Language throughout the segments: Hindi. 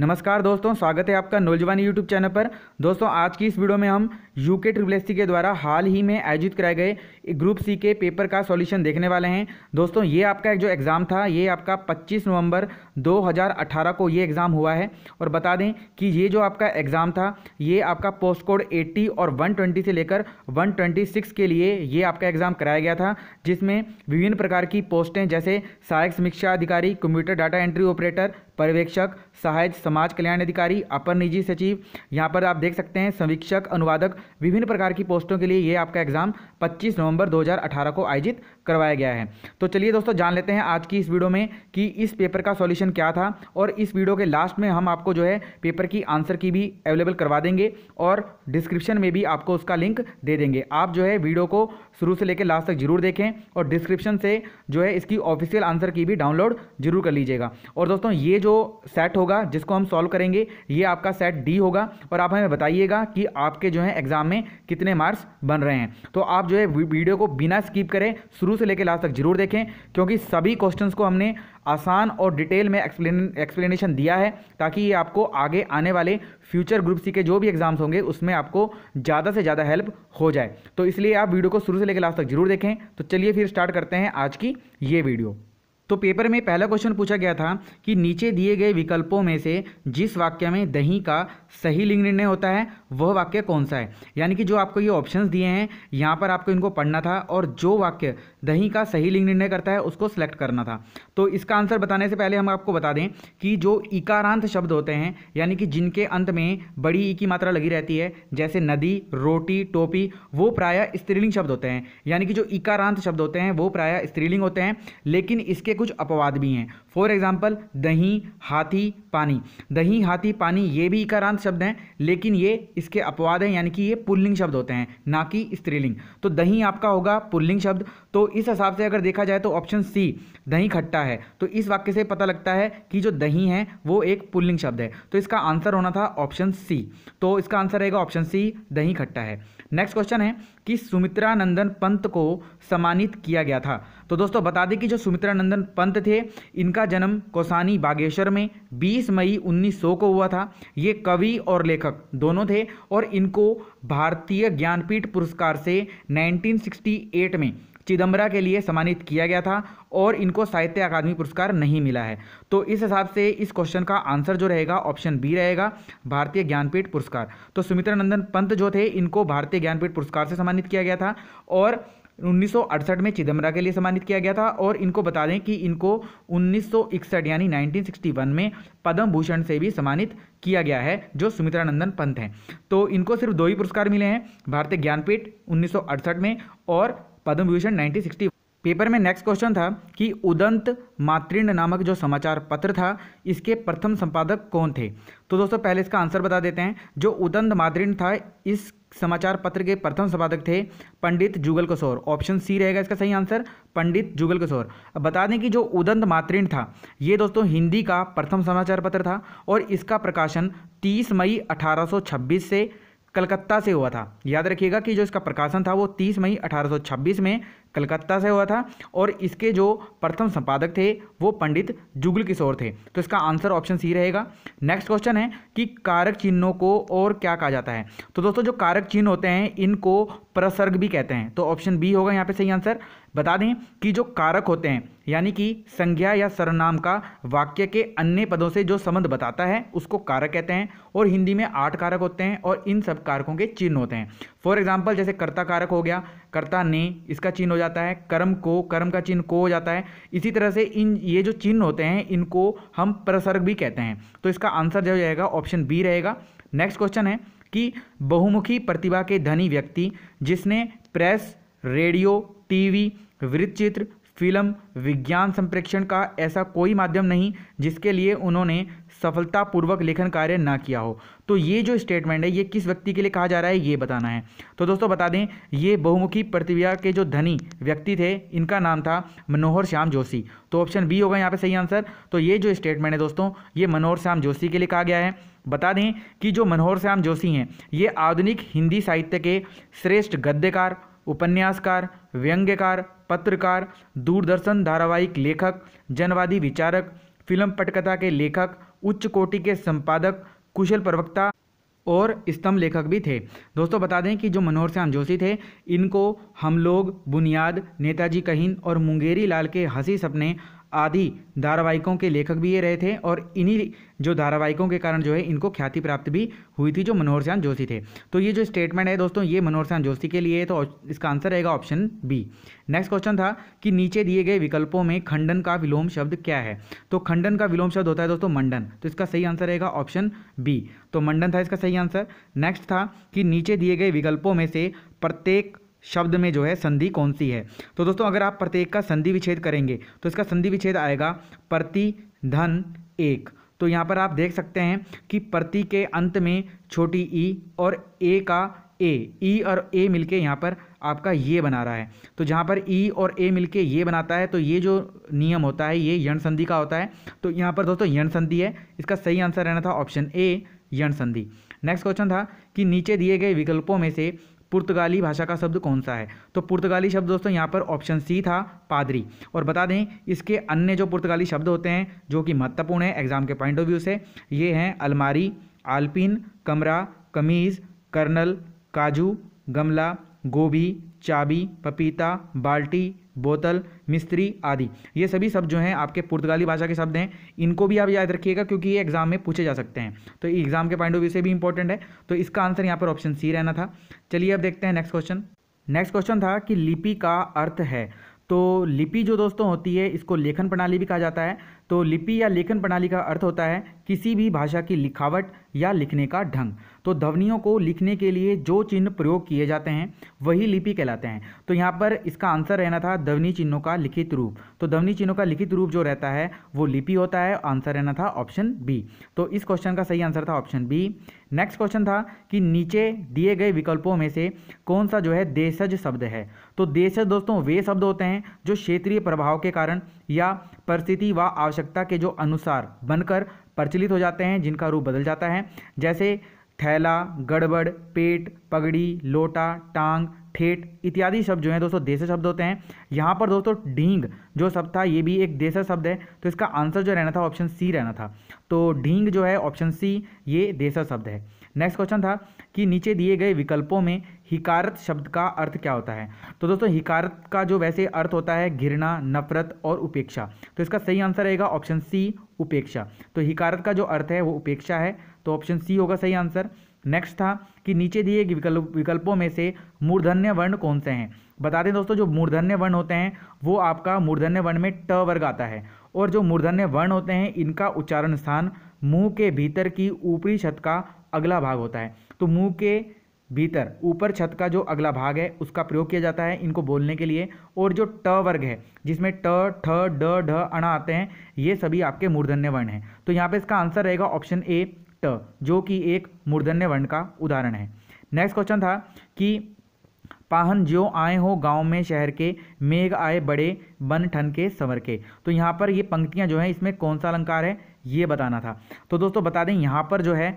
नमस्कार दोस्तों स्वागत है आपका नौजवानी यूट्यूब चैनल पर दोस्तों आज की इस वीडियो में हम के ट्रिपल एस के द्वारा हाल ही में आयोजित कराए गए ग्रुप सी के पेपर का सॉल्यूशन देखने वाले हैं दोस्तों ये आपका एक जो एग्ज़ाम था ये आपका 25 नवंबर 2018 को ये एग्ज़ाम हुआ है और बता दें कि ये जो आपका एग्ज़ाम था ये आपका पोस्ट कोड एट्टी और वन से लेकर वन के लिए ये आपका एग्ज़ाम कराया गया था जिसमें विभिन्न प्रकार की पोस्टें जैसे सहायक समीक्षा अधिकारी कंप्यूटर डाटा एंट्री ऑपरेटर पर्यवेक्षक सहायक समाज कल्याण अधिकारी अपर निजी सचिव यहाँ पर आप देख सकते हैं समीक्षक अनुवादक विभिन्न प्रकार की पोस्टों के लिए ये आपका एग्जाम 25 नवंबर 2018 को आयोजित करवाया गया है तो चलिए दोस्तों जान लेते हैं आज की इस वीडियो में कि इस पेपर का सॉल्यूशन क्या था और इस वीडियो के लास्ट में हम आपको जो है पेपर की आंसर की भी अवेलेबल करवा देंगे और डिस्क्रिप्शन में भी आपको उसका लिंक दे देंगे आप जो है वीडियो को शुरू से लेकर लास्ट तक जरूर देखें और डिस्क्रिप्शन से जो है इसकी ऑफिशियल आंसर की भी डाउनलोड जरूर कर लीजिएगा और दोस्तों ये जो सेट होगा जिसको हम सॉल्व करेंगे ये आपका सेट डी होगा और आप हमें बताइएगा कि आपके जो है एग्जाम में कितने मार्क्स बन रहे हैं तो आप जो है वीडियो को बिना स्किप करें शुरू शुरू से लेकर लास्ट तक जरूर देखें क्योंकि सभी क्वेश्चंस को हमने आसान और डिटेल में एक्सप्लेन एक्सप्लेनेशन दिया है ताकि ये आपको आगे आने वाले फ्यूचर ग्रुप सी के जो भी एग्जाम्स होंगे उसमें आपको ज़्यादा से ज़्यादा हेल्प हो जाए तो इसलिए आप वीडियो को शुरू से लेकर लास्ट तक जरूर देखें तो चलिए फिर स्टार्ट करते हैं आज की ये वीडियो तो पेपर में पहला क्वेश्चन पूछा गया था कि नीचे दिए गए विकल्पों में से जिस वाक्य में दही का सही लिंग निर्णय होता है वह वाक्य कौन सा है यानी कि जो आपको ये ऑप्शंस दिए हैं यहाँ पर आपको इनको पढ़ना था और जो वाक्य दही का सही लिंग निर्णय करता है उसको सेलेक्ट करना था तो इसका आंसर बताने से पहले हम आपको बता दें कि जो इकारांत शब्द होते हैं यानी कि जिनके अंत में बड़ी ई की मात्रा लगी रहती है जैसे नदी रोटी टोपी वो प्राय स्त्रीलिंग शब्द होते हैं यानी कि जो इकारांत शब्द होते हैं वो प्राय स्त्रीलिंग होते हैं लेकिन इसके कुछ अपवाद भी हैं फॉर एग्जाम्पल दही हाथी पानी दही हाथी पानी ये भी इकारांत शब्द हैं लेकिन ये इसके अपवाद हैं यानी कि ये पुल्लिंग शब्द होते हैं ना कि स्त्रीलिंग तो दही आपका होगा पुल्लिंग शब्द तो इस हिसाब से अगर देखा जाए तो ऑप्शन सी दही खट्टा है तो इस वाक्य से पता लगता है कि जो दही है वो एक पुल्लिंग शब्द है तो इसका आंसर होना था ऑप्शन सी तो इसका आंसर रहेगा ऑप्शन सी दही खट्टा है नेक्स्ट क्वेश्चन है कि सुमित्रा नंदन पंत को सम्मानित किया गया था तो दोस्तों बता दें कि जो सुमित्रा नंदन पंत थे इनका जन्म कोसानी बागेश्वर में 20 मई 1900 को हुआ था ये कवि और लेखक दोनों थे और इनको भारतीय ज्ञानपीठ पुरस्कार से 1968 में चिदम्बरा के लिए सम्मानित किया गया था और इनको साहित्य अकादमी पुरस्कार नहीं मिला है तो इस हिसाब से इस क्वेश्चन का आंसर जो रहेगा ऑप्शन बी रहेगा भारतीय ज्ञानपीठ पुरस्कार तो सुमित्रा नंदन पंत जो थे इनको भारतीय ज्ञानपीठ पुरस्कार से सम्मानित किया गया था और 1968 में चिदम्बरा के लिए सम्मानित किया गया था और इनको बता दें कि इनको उन्नीस यानी 1961 में पद्म भूषण से भी सम्मानित किया गया है जो सुमित्रा नंदन पंत हैं तो इनको सिर्फ दो ही पुरस्कार मिले हैं भारतीय ज्ञानपीठ 1968 में और पद्म भूषण 1960 पेपर में नेक्स्ट क्वेश्चन था कि उदंत मातृण नामक जो समाचार पत्र था इसके प्रथम संपादक कौन थे तो दोस्तों पहले इसका आंसर बता देते हैं जो उदंत मातृण था इस समाचार पत्र के प्रथम संपादक थे पंडित जुगल किशोर ऑप्शन सी रहेगा इसका सही आंसर पंडित जुगल किशोर अब बता दें कि जो उदंत मातृण था ये दोस्तों हिंदी का प्रथम समाचार पत्र था और इसका प्रकाशन 30 मई 1826 से कलकत्ता से हुआ था याद रखिएगा कि जो इसका प्रकाशन था वो 30 मई 1826 में कलकत्ता से हुआ था और इसके जो प्रथम संपादक थे वो पंडित जुगल किशोर थे तो इसका आंसर ऑप्शन सी रहेगा नेक्स्ट क्वेश्चन है कि कारक चिन्हों को और क्या कहा जाता है तो दोस्तों जो कारक चिन्ह होते हैं इनको प्रसर्ग भी कहते हैं तो ऑप्शन बी होगा यहाँ पे सही आंसर बता दें कि जो कारक होते हैं यानी कि संज्ञा या सर्वनाम का वाक्य के अन्य पदों से जो संबंध बताता है उसको कारक कहते हैं और हिंदी में आठ कारक होते हैं और इन सब कारकों के चिन्ह होते हैं फॉर एग्जाम्पल जैसे कर्ता कारक हो गया कर्ता ने इसका चिन्ह हो जाता है कर्म को कर्म का चिन्ह को हो जाता है इसी तरह से इन ये जो चिन्ह होते हैं इनको हम प्रसर्ग भी कहते हैं तो इसका आंसर जो जाएगा ऑप्शन बी रहेगा नेक्स्ट क्वेश्चन है कि बहुमुखी प्रतिभा के धनी व्यक्ति जिसने प्रेस रेडियो टीवी वृत्त चित्र फिल्म विज्ञान संप्रेक्षण का ऐसा कोई माध्यम नहीं जिसके लिए उन्होंने सफलतापूर्वक लेखन कार्य ना किया हो तो ये जो स्टेटमेंट है ये किस व्यक्ति के लिए कहा जा रहा है ये बताना है तो दोस्तों बता दें ये बहुमुखी प्रतिभा के जो धनी व्यक्ति थे इनका नाम था मनोहर श्याम जोशी तो ऑप्शन बी होगा यहाँ पे सही आंसर तो ये जो स्टेटमेंट है दोस्तों ये मनोहर श्याम जोशी के लिए कहा गया है बता दें कि जो मनोहर श्याम जोशी हैं ये आधुनिक हिंदी साहित्य के श्रेष्ठ गद्यकार उपन्यासकार व्यंग्यकार पत्रकार दूरदर्शन धारावाहिक लेखक जनवादी विचारक फिल्म पटकथा के लेखक उच्च कोटि के संपादक कुशल प्रवक्ता और स्तंभ लेखक भी थे दोस्तों बता दें कि जो मनोहर श्याम जोशी थे इनको हम लोग बुनियाद नेताजी कहीन और मुंगेरी लाल के हंसी सपने आदि धारावाहिकों के लेखक भी ये रहे थे और इन्हीं जो धारावाहिकों के कारण जो है इनको ख्याति प्राप्त भी हुई थी जो मनोहर श्याम जोशी थे तो ये जो स्टेटमेंट है दोस्तों ये मनोहर श्याम जोशी के लिए तो इसका आंसर रहेगा ऑप्शन बी नेक्स्ट क्वेश्चन था कि नीचे दिए गए विकल्पों में खंडन का विलोम शब्द क्या है तो खंडन का विलोम शब्द होता है दोस्तों मंडन तो इसका सही आंसर रहेगा ऑप्शन बी तो मंडन था इसका सही आंसर नेक्स्ट था कि नीचे दिए गए विकल्पों में से प्रत्येक शब्द में जो है संधि कौन सी है तो दोस्तों अगर आप प्रत्येक का संधि विच्छेद करेंगे तो इसका संधि विच्छेद आएगा प्रति धन एक तो यहाँ पर आप देख सकते हैं कि प्रति के अंत में छोटी ई और ए का ए ई और ए मिलके यहाँ पर आपका ये बना रहा है तो जहाँ पर ई और ए मिलके ये बनाता है तो ये जो नियम होता है ये यण संधि का होता है तो यहाँ पर दोस्तों यण संधि है इसका सही आंसर रहना था ऑप्शन ए यण संधि नेक्स्ट क्वेश्चन था कि नीचे दिए गए विकल्पों में से पुर्तगाली भाषा का शब्द कौन सा है तो पुर्तगाली शब्द दोस्तों यहाँ पर ऑप्शन सी था पादरी और बता दें इसके अन्य जो पुर्तगाली शब्द होते हैं जो कि महत्वपूर्ण है एग्जाम के पॉइंट ऑफ व्यू से ये हैं अलमारी आलपिन कमरा कमीज़ कर्नल काजू गमला गोभी चाबी पपीता बाल्टी बोतल मिस्त्री आदि ये सभी शब्द जो हैं आपके पुर्तगाली भाषा के शब्द हैं इनको भी आप याद रखिएगा क्योंकि ये एग्जाम में पूछे जा सकते हैं तो एग्जाम के पॉइंट ऑफ व्यू से भी इंपॉर्टेंट है तो इसका आंसर यहाँ पर ऑप्शन सी रहना था चलिए अब देखते हैं नेक्स्ट क्वेश्चन नेक्स्ट क्वेश्चन था कि लिपि का अर्थ है तो लिपि जो दोस्तों होती है इसको लेखन प्रणाली भी कहा जाता है तो लिपि या लेखन प्रणाली का अर्थ होता है किसी भी भाषा की लिखावट या लिखने का ढंग तो ध्वनियों को लिखने के लिए जो चिन्ह प्रयोग किए जाते हैं वही लिपि कहलाते हैं तो यहाँ पर इसका आंसर रहना था ध्वनि चिन्हों का लिखित रूप तो ध्वनि चिन्हों का लिखित रूप जो रहता है वो लिपि होता है आंसर रहना था ऑप्शन बी तो इस क्वेश्चन का सही आंसर था ऑप्शन बी नेक्स्ट क्वेश्चन था कि नीचे दिए गए विकल्पों में से कौन सा जो है देशज शब्द है तो देशज दोस्तों वे शब्द होते हैं जो क्षेत्रीय प्रभाव के कारण या परिस्थिति व आवश्यकता के जो अनुसार बनकर प्रचलित हो जाते हैं जिनका रूप बदल जाता है जैसे थैला गड़बड़ पेट पगड़ी लोटा टांग ठेठ इत्यादि शब्द जो है दोस्तों देश शब्द होते हैं यहाँ पर दोस्तों ढींग जो शब्द था ये भी एक देश शब्द है तो इसका आंसर जो रहना था ऑप्शन सी रहना था तो ढींग जो है ऑप्शन सी ये देश शब्द है नेक्स्ट क्वेश्चन था कि नीचे दिए गए विकल्पों में हिकारत शब्द का अर्थ क्या होता है तो दोस्तों हिकारत का जो वैसे अर्थ होता है घिरना नफरत और उपेक्षा तो इसका सही आंसर रहेगा ऑप्शन सी उपेक्षा तो हिकारत का जो अर्थ है वो उपेक्षा है तो ऑप्शन सी होगा सही आंसर नेक्स्ट था कि नीचे दिए गए विकल्प विकल्पों में से मूर्धन्य वर्ण कौन से हैं बता दें दोस्तों जो मूर्धन्य वर्ण होते हैं वो आपका मूर्धन्य वर्ण में ट वर्ग आता है और जो मूर्धन्य वर्ण होते हैं इनका उच्चारण स्थान मुंह के भीतर की ऊपरी छत का अगला भाग होता है तो मुंह के भीतर ऊपर छत का जो अगला भाग है उसका प्रयोग किया जाता है इनको बोलने के लिए और जो ट वर्ग है जिसमें ट ठ ड ढ अणा आते हैं ये सभी आपके मूर्धन्य वर्ण हैं तो यहाँ पे इसका आंसर रहेगा ऑप्शन ए ट जो कि एक मूर्धन्य वर्ण का उदाहरण है नेक्स्ट क्वेश्चन था कि पाहन जो आए हो गांव में शहर के मेघ आए बड़े बन ठन के सवर के तो यहाँ पर ये पंक्तियाँ जो हैं इसमें कौन सा अलंकार है ये बताना था तो दोस्तों बता दें यहाँ पर जो है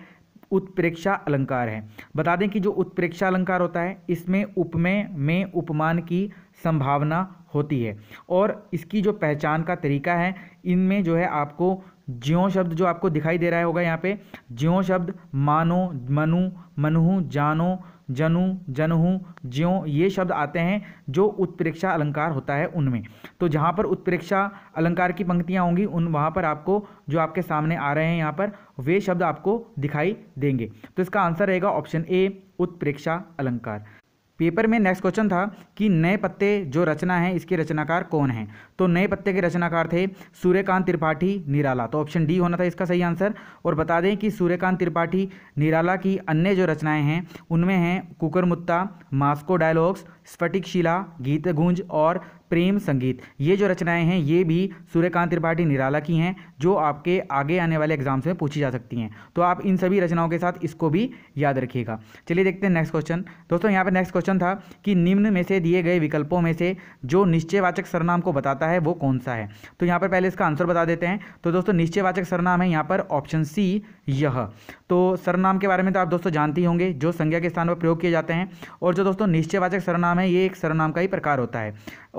उत्प्रेक्षा अलंकार है बता दें कि जो उत्प्रेक्षा अलंकार होता है इसमें उपमेय में उपमान की संभावना होती है और इसकी जो पहचान का तरीका है इनमें जो है आपको ज्यो शब्द जो आपको दिखाई दे रहा होगा यहाँ पे ज्यो शब्द मानो मनु मनहु जानो जनु जनहु ज्यो ये शब्द आते हैं जो उत्प्रेक्षा अलंकार होता है उनमें तो जहाँ पर उत्प्रेक्षा अलंकार की पंक्तियाँ होंगी उन वहाँ पर आपको जो आपके सामने आ रहे हैं यहाँ पर वे शब्द आपको दिखाई देंगे तो इसका आंसर रहेगा ऑप्शन ए उत्प्रेक्षा अलंकार पेपर में नेक्स्ट क्वेश्चन था कि नए पत्ते जो रचना है इसके रचनाकार कौन हैं तो नए पत्ते के रचनाकार थे सूर्यकांत त्रिपाठी निराला तो ऑप्शन डी होना था इसका सही आंसर और बता दें कि सूर्यकांत त्रिपाठी निराला की अन्य जो रचनाएं हैं उनमें हैं कुकरमुत्ता मास्को डायलॉग्स स्फटिकशिला गीत गूंज और प्रेम संगीत ये जो रचनाएं हैं ये भी सूर्यकांत त्रिपाठी निराला की हैं जो आपके आगे आने वाले एग्जाम्स में पूछी जा सकती हैं तो आप इन सभी रचनाओं के साथ इसको भी याद रखिएगा चलिए देखते हैं नेक्स्ट क्वेश्चन दोस्तों यहाँ पर नेक्स्ट क्वेश्चन था कि निम्न में से दिए गए विकल्पों में से जो निश्चयवाचक सरनाम को बताता है वो कौन सा है तो यहाँ पर पहले इसका आंसर बता देते हैं तो दोस्तों निश्चयवाचक सरनाम है यहाँ पर ऑप्शन सी यह तो सरनाम के बारे में तो आप दोस्तों जानते ही होंगे जो संज्ञा के स्थान पर प्रयोग किए जाते हैं और जो दोस्तों निश्चयवाचक सरनाम है ये एक सरनाम का ही प्रकार होता है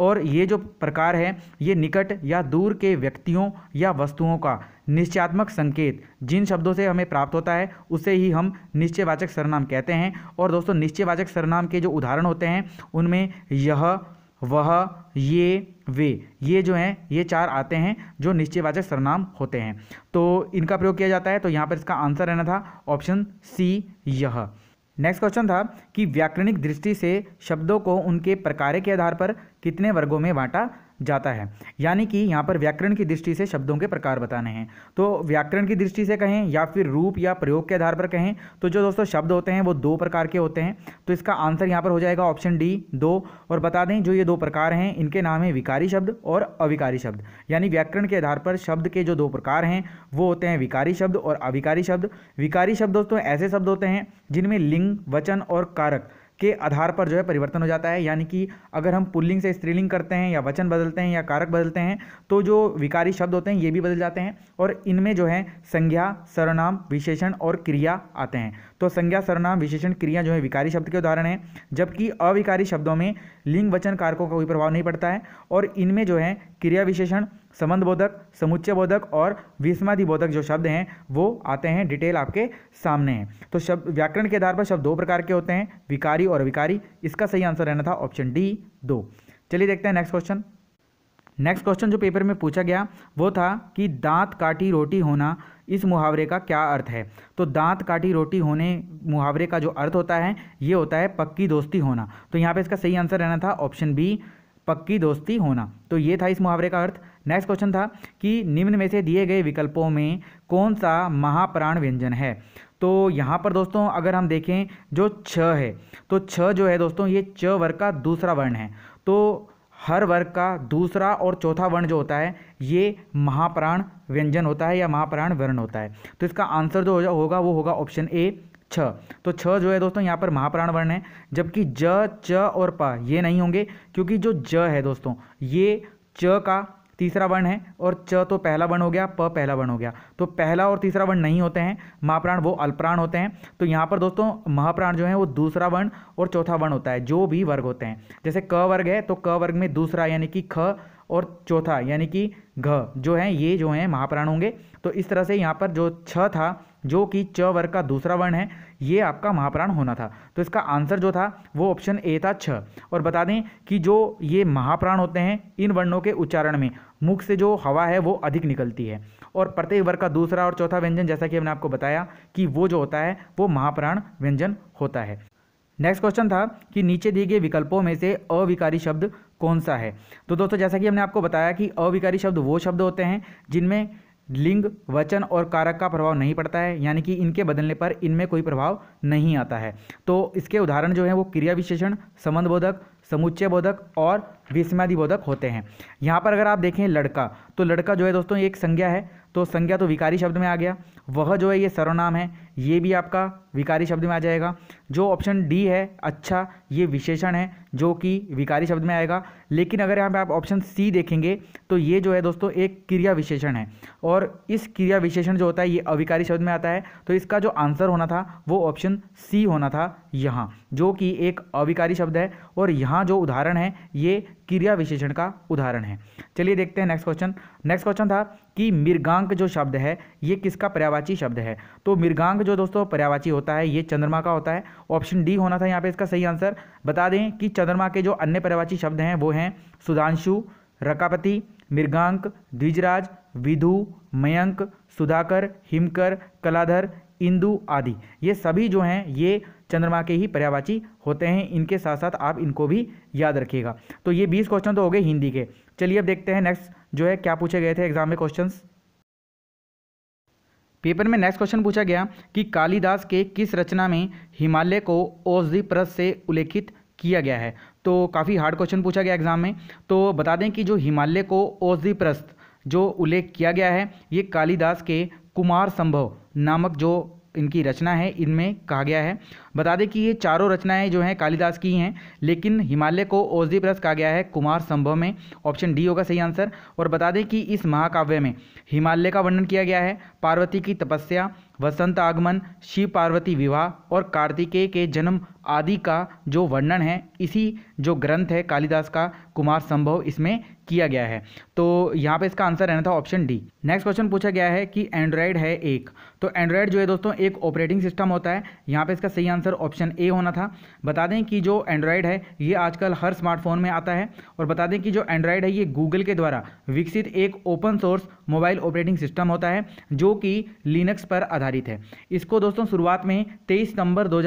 और ये जो प्रकार है ये निकट या दूर के व्यक्तियों या वस्तुओं का निश्चयात्मक संकेत जिन शब्दों से हमें प्राप्त होता है उसे ही हम निश्चयवाचक सरनाम कहते हैं और दोस्तों निश्चयवाचक सरनाम के जो उदाहरण होते हैं उनमें यह वह ये वे ये जो हैं ये चार आते हैं जो निश्चयवाचक सरनाम होते हैं तो इनका प्रयोग किया जाता है तो यहाँ पर इसका आंसर रहना था ऑप्शन सी यह नेक्स्ट क्वेश्चन था कि व्याकरणिक दृष्टि से शब्दों को उनके प्रकार के आधार पर कितने वर्गों में बांटा जाता है यानी कि यहाँ पर व्याकरण की दृष्टि से शब्दों के प्रकार बताने हैं तो व्याकरण की दृष्टि से कहें या फिर रूप या प्रयोग के आधार पर कहें तो जो दोस्तों शब्द होते हैं वो दो प्रकार के होते हैं तो इसका आंसर यहाँ पर हो जाएगा ऑप्शन डी दो और बता दें जो ये दो प्रकार हैं इनके नाम हैं विकारी शब्द और अविकारी शब्द यानी व्याकरण के आधार पर शब्द के जो दो प्रकार हैं वो होते हैं विकारी शब्द और अविकारी शब्द विकारी शब्द दोस्तों ऐसे शब्द होते हैं जिनमें लिंग वचन और कारक के आधार पर जो है परिवर्तन हो जाता है यानी कि अगर हम पुल्लिंग से स्त्रीलिंग करते हैं या वचन बदलते हैं या कारक बदलते हैं तो जो विकारी शब्द होते हैं ये भी बदल जाते हैं और इनमें जो है संज्ञा सर्वनाम विशेषण और क्रिया आते हैं तो संज्ञा सर्वनाम विशेषण क्रिया जो है विकारी शब्द के उदाहरण हैं जबकि अविकारी शब्दों में लिंग वचन कारकों का कोई प्रभाव नहीं पड़ता है और इनमें जो है क्रिया विशेषण संबंध बोधक समुच्चय बोधक और विस्मादि बोधक जो शब्द हैं वो आते हैं डिटेल आपके सामने हैं तो शब्द व्याकरण के आधार पर शब्द दो प्रकार के होते हैं विकारी और विकारी इसका सही आंसर रहना था ऑप्शन डी दो चलिए देखते हैं नेक्स्ट क्वेश्चन नेक्स्ट क्वेश्चन जो पेपर में पूछा गया वो था कि दांत काटी रोटी होना इस मुहावरे का क्या अर्थ है तो दांत काटी रोटी होने मुहावरे का जो अर्थ होता है ये होता है पक्की दोस्ती होना तो यहाँ पे इसका सही आंसर रहना था ऑप्शन बी पक्की दोस्ती होना तो ये था इस मुहावरे का अर्थ नेक्स्ट क्वेश्चन था कि निम्न में से दिए गए विकल्पों में कौन सा महाप्राण व्यंजन है तो यहाँ पर दोस्तों अगर हम देखें जो छ है तो छ जो है दोस्तों ये च वर्ग का दूसरा वर्ण है तो हर वर्ग का दूसरा और चौथा वर्ण जो होता है ये महाप्राण व्यंजन होता है या महाप्राण वर्ण होता है तो इसका आंसर जो होगा वो होगा ऑप्शन ए छ तो छ जो है दोस्तों यहाँ पर महाप्राण वर्ण है जबकि ज च और प ये नहीं होंगे क्योंकि जो ज है दोस्तों ये च का तीसरा वर्ण है और च तो पहला वर्ण हो गया प पहला वर्ण हो गया तो पहला और तीसरा वर्ण नहीं होते हैं महाप्राण वो अल्पप्राण होते हैं तो यहाँ पर दोस्तों महाप्राण जो है वो दूसरा वर्ण और चौथा वर्ण होता है जो भी वर्ग होते हैं जैसे क वर्ग है तो क वर्ग में दूसरा यानी कि ख और चौथा यानी कि घ जो है ये जो है महाप्राण होंगे तो इस तरह से यहाँ पर जो छ था जो कि च वर्ग का दूसरा वर्ण है ये आपका महाप्राण होना था तो इसका आंसर जो था वो ऑप्शन ए था छ और बता दें कि जो ये महाप्राण होते हैं इन वर्णों के उच्चारण में मुख से जो हवा है वो अधिक निकलती है और प्रत्येक वर्ग का दूसरा और चौथा व्यंजन जैसा कि हमने आपको बताया कि वो जो होता है वो महाप्राण व्यंजन होता है नेक्स्ट क्वेश्चन था कि नीचे दिए गए विकल्पों में से अविकारी शब्द कौन सा है तो दोस्तों जैसा कि हमने आपको बताया कि अविकारी शब्द वो शब्द होते हैं जिनमें लिंग वचन और कारक का प्रभाव नहीं पड़ता है यानी कि इनके बदलने पर इनमें कोई प्रभाव नहीं आता है तो इसके उदाहरण जो है वो क्रिया विशेषण संबंध बोधक समुच्चय बोधक और विस्मयादि बोधक होते हैं यहाँ पर अगर आप देखें लड़का तो लड़का जो है दोस्तों एक संज्ञा है तो संज्ञा तो विकारी शब्द में आ गया वह जो है ये सर्वनाम है ये भी आपका विकारी शब्द में आ जाएगा जो ऑप्शन डी है अच्छा ये विशेषण है जो कि विकारी शब्द में आएगा लेकिन अगर यहाँ पे आप ऑप्शन सी देखेंगे तो ये जो है दोस्तों एक क्रिया विशेषण है और इस क्रिया विशेषण जो होता है ये अविकारी शब्द में आता है तो इसका जो आंसर होना था वो ऑप्शन सी होना था यहाँ जो कि एक अविकारी शब्द है और यहाँ जो उदाहरण है ये क्रिया विशेषण का उदाहरण है चलिए देखते हैं नेक्स्ट क्वेश्चन नेक्स्ट क्वेश्चन था कि मृगांक जो शब्द है ये किसका पर्यावाची शब्द है तो मृगांक जो दोस्तों पर्यावाची होता है ये चंद्रमा का होता है ऑप्शन डी होना था यहाँ पे इसका सही आंसर बता दें कि चंद्रमा के जो अन्य पर्यावाची शब्द हैं वो हैं सुधांशु रकापति मृगांक द्विजराज विधु मयंक सुधाकर हिमकर कलाधर इंदु आदि ये सभी जो हैं ये चंद्रमा के ही पर्यावाची होते हैं इनके साथ साथ आप इनको भी याद रखिएगा तो ये बीस क्वेश्चन तो हो गए हिंदी के चलिए अब देखते हैं नेक्स्ट जो है क्या पूछे गए थे एग्जाम में क्वेश्चन पेपर में नेक्स्ट क्वेश्चन पूछा गया कि कालिदास के किस रचना में हिमालय को औषधि प्रस से उल्लेखित किया गया है तो काफ़ी हार्ड क्वेश्चन पूछा गया एग्जाम में तो बता दें कि जो हिमालय को औषधि प्रस्त जो उल्लेख किया गया है ये कालिदास के कुमार संभव नामक जो इनकी रचना है इनमें कहा गया है बता दें कि ये चारों रचनाएं जो हैं कालिदास की हैं लेकिन हिमालय को औषधि प्लस कहा गया है कुमार संभव में ऑप्शन डी होगा सही आंसर और बता दें कि इस महाकाव्य में हिमालय का वर्णन किया गया है पार्वती की तपस्या वसंत आगमन शिव पार्वती विवाह और कार्तिकेय के जन्म आदि का जो वर्णन है इसी जो ग्रंथ है कालिदास का कुमार संभव इसमें किया गया है तो यहाँ पे इसका आंसर रहना था ऑप्शन डी नेक्स्ट क्वेश्चन पूछा गया है कि एंड्रॉयड है एक तो एंड्रॉयड जो है दोस्तों एक ऑपरेटिंग सिस्टम होता है यहाँ पे इसका सही आंसर ऑप्शन ए होना था बता दें कि जो एंड्रॉयड है ये आजकल हर स्मार्टफोन में आता है और बता दें कि जो एंड्रॉयड है ये गूगल के द्वारा विकसित एक open source mobile operating system होता है जो कि लिनक्स पर आधारित है इसको दोस्तों शुरुआत में तेईस सितंबर दो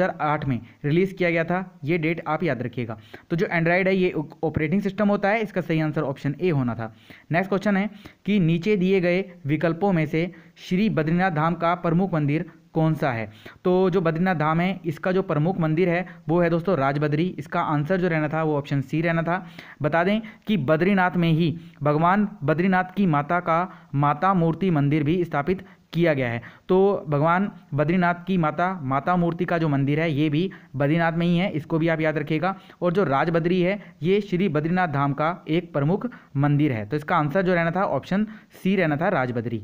में रिलीज रिलीज़ किया गया था ये डेट आप याद रखिएगा तो जो एंड्रॉयड है ये ऑपरेटिंग सिस्टम होता है इसका सही आंसर ऑप्शन ए होना था नेक्स्ट क्वेश्चन है कि नीचे दिए गए विकल्पों में से श्री बद्रीनाथ धाम का प्रमुख मंदिर कौन सा है तो जो बद्रीनाथ धाम है इसका जो प्रमुख मंदिर है वो है दोस्तों राजबद्री इसका आंसर जो रहना था वो ऑप्शन सी रहना था बता दें कि बद्रीनाथ में ही भगवान बद्रीनाथ की माता का माता मूर्ति मंदिर भी स्थापित किया गया है तो भगवान बद्रीनाथ की माता माता मूर्ति का जो मंदिर है ये भी बद्रीनाथ में ही है इसको भी आप याद रखिएगा और जो राजबद्री है ये श्री बद्रीनाथ धाम का एक प्रमुख मंदिर है तो इसका आंसर जो रहना था ऑप्शन सी रहना था राजबद्री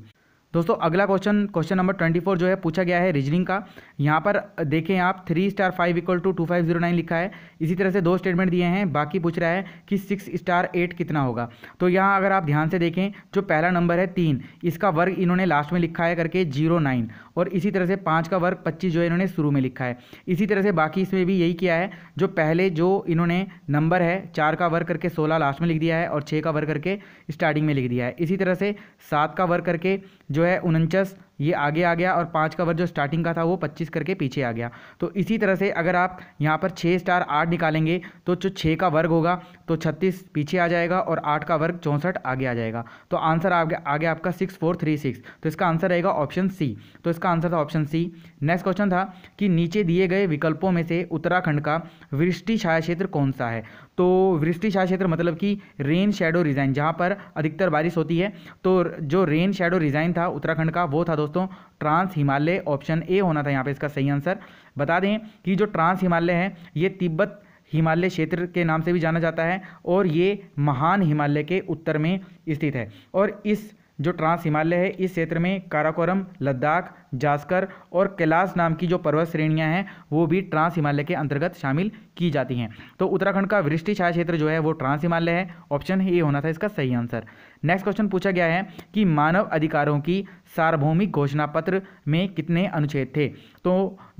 दोस्तों अगला question question number twenty four जो है पूछा गया है रीजनिंग का यहाँ पर देखें आप three star five equal to two five zero nine लिखा है इसी तरह से दो स्टेटमेंट दिए हैं बाकी पूछ रहा है कि सिक्स स्टार एट कितना होगा तो यहाँ अगर आप ध्यान से देखें जो पहला नंबर है तीन इसका वर्ग इन्होंने लास्ट में लिखा है करके जीरो नाइन और इसी तरह से पाँच का वर्ग पच्चीस जो है इन्होंने शुरू में लिखा है इसी तरह से बाकी इसमें भी यही किया है जो पहले जो इन्होंने नंबर है चार का वर्ग करके सोलह लास्ट में लिख दिया है और छः का वर्ग करके स्टार्टिंग में लिख दिया है इसी तरह से सात का वर्ग करके जो जो है उनचास ये आगे आ गया और पाँच का वर्ग जो स्टार्टिंग का था वो पच्चीस करके पीछे आ गया तो इसी तरह से अगर आप यहाँ पर छः स्टार आठ निकालेंगे तो जो छः का वर्ग होगा तो छत्तीस पीछे आ जाएगा और आठ का वर्ग चौंसठ आगे आ जाएगा तो आंसर आगे आगे आपका सिक्स फोर थ्री सिक्स तो इसका आंसर रहेगा ऑप्शन सी तो इसका आंसर था ऑप्शन सी नेक्स्ट क्वेश्चन था कि नीचे दिए गए विकल्पों में से उत्तराखंड का वृष्टि छाया क्षेत्र कौन सा है तो वृष्टि छाया क्षेत्र मतलब कि रेन शेडो रिजाइन जहाँ पर अधिकतर बारिश होती है तो जो रेन शेडो रिजाइन था उत्तराखंड का वो था दोस्तों ट्रांस हिमालय ऑप्शन ए होना था यहाँ पे इसका सही आंसर बता दें कि जो ट्रांस हिमालय है ये तिब्बत हिमालय क्षेत्र के नाम से भी जाना जाता है और ये महान हिमालय के उत्तर में स्थित है और इस जो ट्रांस हिमालय है इस क्षेत्र में काराकोरम लद्दाख जास्कर और कैलाश नाम की जो पर्वत श्रेणियां हैं वो भी ट्रांस हिमालय के अंतर्गत शामिल की जाती हैं तो उत्तराखंड का वृष्टि छाया क्षेत्र जो है वो ट्रांस हिमालय है ऑप्शन ए होना था इसका सही आंसर नेक्स्ट क्वेश्चन पूछा गया है कि मानव अधिकारों की सार्वभौमिक घोषणा पत्र में कितने अनुच्छेद थे तो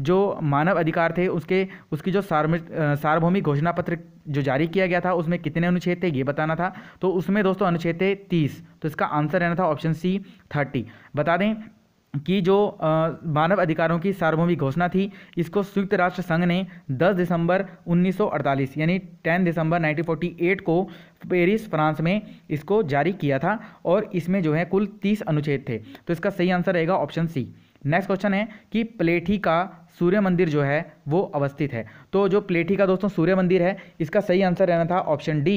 जो मानव अधिकार थे उसके उसकी जो सार्वभौमिक घोषणा पत्र जो जारी किया गया था उसमें कितने अनुच्छेद थे ये बताना था तो उसमें दोस्तों अनुच्छेद थे तीस तो इसका आंसर रहना था ऑप्शन सी थर्टी बता दें की जो मानव अधिकारों की सार्वभौमिक घोषणा थी इसको संयुक्त राष्ट्र संघ ने 10 दिसंबर 1948 यानी 10 दिसंबर 1948 को पेरिस फ्रांस में इसको जारी किया था और इसमें जो है कुल 30 अनुच्छेद थे तो इसका सही आंसर रहेगा ऑप्शन सी नेक्स्ट क्वेश्चन है कि प्लेठी का सूर्य मंदिर जो है वो अवस्थित है तो जो प्लेठी का दोस्तों सूर्य मंदिर है इसका सही आंसर रहना था ऑप्शन डी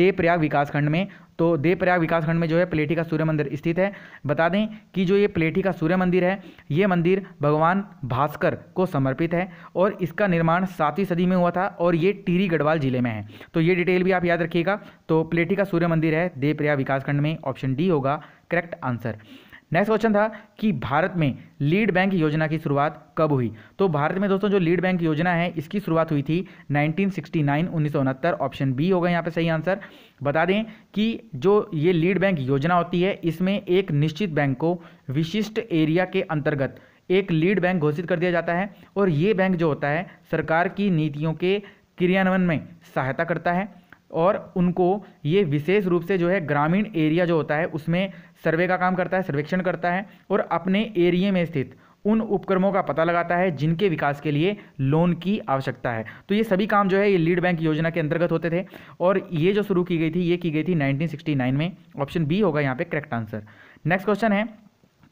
देवप्रयाग विकासखंड में तो देवप्रयाग विकासखंड में जो है प्लेठी का सूर्य मंदिर स्थित है बता दें कि जो ये प्लेठी का सूर्य मंदिर है ये मंदिर भगवान भास्कर को समर्पित है और इसका निर्माण सातवीं सदी में हुआ था और ये टिहरी गढ़वाल जिले में है तो ये डिटेल भी आप याद रखिएगा तो प्लेठी का सूर्य मंदिर है देवप्रयाग विकासखंड में ऑप्शन डी होगा करेक्ट आंसर नेक्स्ट क्वेश्चन था कि भारत में लीड बैंक योजना की शुरुआत कब हुई तो भारत में दोस्तों जो लीड बैंक योजना है इसकी शुरुआत हुई थी 1969 उन्नीस ऑप्शन बी होगा यहाँ पे सही आंसर बता दें कि जो ये लीड बैंक योजना होती है इसमें एक निश्चित बैंक को विशिष्ट एरिया के अंतर्गत एक लीड बैंक घोषित कर दिया जाता है और ये बैंक जो होता है सरकार की नीतियों के क्रियान्वयन में सहायता करता है और उनको ये विशेष रूप से जो है ग्रामीण एरिया जो होता है उसमें सर्वे का काम करता है सर्वेक्षण करता है और अपने एरिए में स्थित उन उपक्रमों का पता लगाता है जिनके विकास के लिए लोन की आवश्यकता है तो ये सभी काम जो है ये लीड बैंक योजना के अंतर्गत होते थे और ये जो शुरू की गई थी ये की गई थी 1969 में ऑप्शन बी होगा यहाँ पे करेक्ट आंसर नेक्स्ट क्वेश्चन है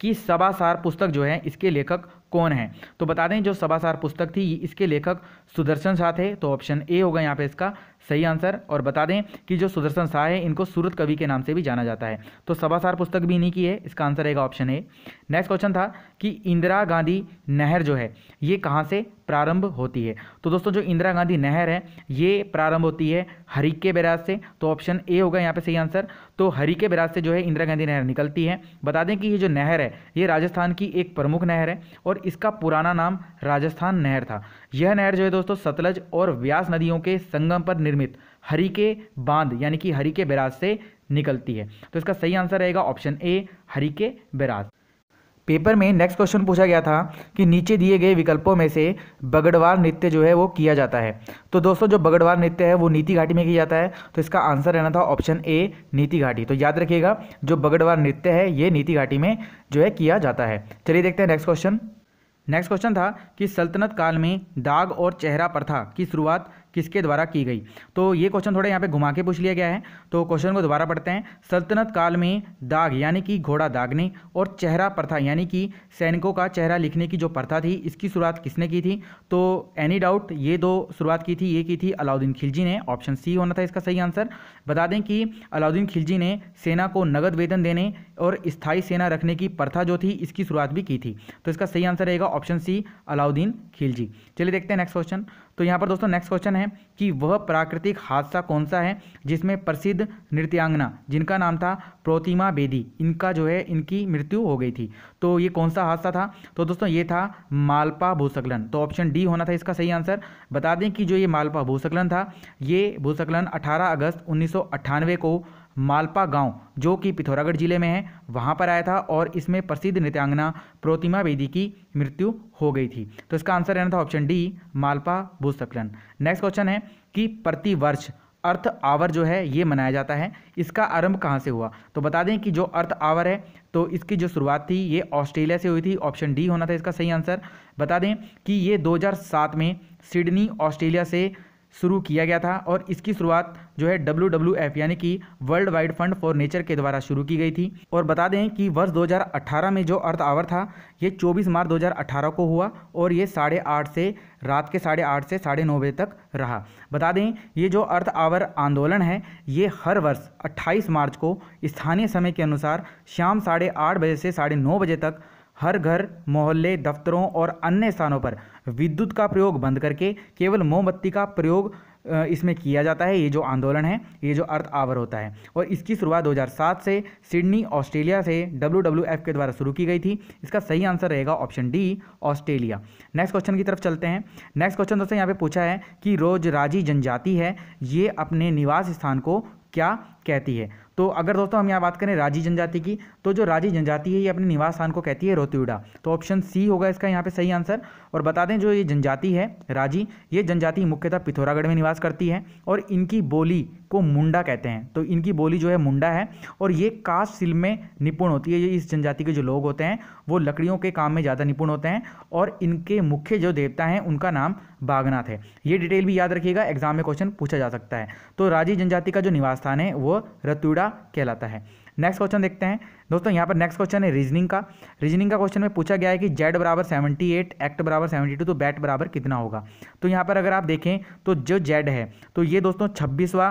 कि सबासार पुस्तक जो है इसके लेखक कौन है तो बता दें जो सबासार पुस्तक थी इसके लेखक सुदर्शन शाह थे तो ऑप्शन ए होगा यहाँ पे इसका सही आंसर और बता दें कि जो सुदर्शन शाह है इनको सूरत कवि के नाम से भी जाना जाता है तो सबासार पुस्तक भी इन्हीं की है इसका आंसर रहेगा ऑप्शन ए नेक्स्ट क्वेश्चन था कि इंदिरा गांधी नहर जो है ये कहाँ से प्रारंभ होती है तो दोस्तों जो इंदिरा गांधी नहर है ये प्रारंभ होती है के बैराज से तो ऑप्शन ए होगा यहाँ पे सही आंसर तो हरी के बैराज से जो है इंदिरा गांधी नहर निकलती है बता दें कि ये जो नहर है ये राजस्थान की एक प्रमुख नहर है और इसका पुराना नाम राजस्थान नहर था यह नहर जो है दोस्तों सतलज और व्यास नदियों के संगम पर निर्मित हरी के बांध यानी कि हरी के बैराज से निकलती है तो इसका सही आंसर रहेगा option A Harike barrage paper में नेक्स्ट क्वेश्चन पूछा गया था कि नीचे दिए गए विकल्पों में से बगड़वार नृत्य जो है वो किया जाता है तो दोस्तों जो बगड़वार नृत्य है वो नीति घाटी में किया जाता है तो इसका आंसर रहना था ऑप्शन ए नीति घाटी तो याद रखिएगा जो बगड़वार नृत्य है ये नीति घाटी में जो है किया जाता है चलिए देखते हैं नेक्स्ट क्वेश्चन नेक्स्ट क्वेश्चन था कि सल्तनत काल में दाग और चेहरा प्रथा की शुरुआत किसके द्वारा की गई तो ये क्वेश्चन थोड़ा यहाँ पे घुमा के पूछ लिया गया है तो क्वेश्चन को दोबारा पढ़ते हैं सल्तनत काल में दाग यानी कि घोड़ा दागने और चेहरा प्रथा यानी कि सैनिकों का चेहरा लिखने की जो प्रथा थी इसकी शुरुआत किसने की थी तो एनी डाउट ये दो शुरुआत की थी ये की थी अलाउद्दीन खिलजी ने ऑप्शन सी होना था इसका सही आंसर बता दें कि अलाउद्दीन खिलजी ने सेना को नगद वेतन देने और स्थायी सेना रखने की प्रथा जो थी इसकी शुरुआत भी की थी तो इसका सही आंसर रहेगा ऑप्शन सी अलाउद्दीन खिलजी चलिए देखते हैं नेक्स्ट क्वेश्चन तो यहाँ पर दोस्तों नेक्स्ट क्वेश्चन है कि वह प्राकृतिक हादसा कौन सा है जिसमें प्रसिद्ध नृत्यांगना जिनका नाम था प्रोतिमा बेदी इनका जो है इनकी मृत्यु हो गई थी तो ये कौन सा हादसा था तो दोस्तों ये था मालपा भूसकलन तो ऑप्शन डी होना था इसका सही आंसर बता दें कि जो ये मालपा भूसकलन था ये भूसकलन अठारह अगस्त उन्नीस को मालपा गांव जो कि पिथौरागढ़ जिले में है वहां पर आया था और इसमें प्रसिद्ध नृत्यांगना प्रोतिमा बेदी की मृत्यु हो गई थी तो इसका आंसर रहना था ऑप्शन डी मालपा भूस्खलन नेक्स्ट क्वेश्चन है कि प्रतिवर्ष अर्थ आवर जो है ये मनाया जाता है इसका आरंभ कहाँ से हुआ तो बता दें कि जो अर्थ आवर है तो इसकी जो शुरुआत थी ये ऑस्ट्रेलिया से हुई थी ऑप्शन डी होना था इसका सही आंसर बता दें कि ये 2007 में सिडनी ऑस्ट्रेलिया से शुरू किया गया था और इसकी शुरुआत जो है डब्ल्यू यानी कि world wide fund for nature के द्वारा शुरू की गई थी और बता दें कि वर्ष 2018 में जो अर्थ आवर था ये 24 मार्च 2018 को हुआ और ये साढ़े आठ से रात के साढ़े आठ से साढ़े नौ बजे तक रहा बता दें ये जो अर्थ आवर आंदोलन है ये हर वर्ष 28 मार्च को स्थानीय समय के अनुसार शाम साढ़े आठ बजे से साढ़े नौ बजे तक हर घर मोहल्ले दफ्तरों और अन्य स्थानों पर विद्युत का प्रयोग बंद करके केवल मोमबत्ती का प्रयोग इसमें किया जाता है ये जो आंदोलन है ये जो अर्थ आवर होता है और इसकी शुरुआत 2007 से सिडनी ऑस्ट्रेलिया से डब्ल्यू के द्वारा शुरू की गई थी इसका सही आंसर रहेगा option D Australia next question की तरफ चलते हैं नेक्स्ट क्वेश्चन दोस्तों यहाँ पे पूछा है कि रोजराजी जनजाति है ये अपने निवास स्थान को क्या कहती है तो अगर दोस्तों हम यहाँ बात करें राजी जनजाति की तो जो राजी जनजाति है ये अपने निवास स्थान को कहती है रोतीउडा तो ऑप्शन सी होगा इसका यहाँ पे सही आंसर और बता दें जो ये जनजाति है राजी ये जनजाति मुख्यतः पिथौरागढ़ में निवास करती है और इनकी बोली को मुंडा कहते हैं तो इनकी बोली जो है मुंडा है और ये कास्ट शिल्प में निपुण होती है ये इस जनजाति के जो लोग होते हैं वो लकड़ियों के काम में ज़्यादा निपुण होते हैं और इनके मुख्य जो देवता हैं उनका नाम बागनाथ है ये डिटेल भी याद रखिएगा एग्जाम में क्वेश्चन पूछा जा सकता है तो राजी जनजाति का जो निवास स्थान है वो रतुड़ा कहलाता है नेक्स्ट क्वेश्चन देखते हैं दोस्तों यहाँ पर नेक्स्ट क्वेश्चन है रीजनिंग का रीजनिंग का क्वेश्चन में पूछा गया है कि जेड बराबर सेवेंटी एट एक्ट बराबर सेवेंटी टू तो बैट बराबर कितना होगा तो यहाँ पर अगर आप देखें तो जो जेड है तो ये दोस्तों छब्बीसवा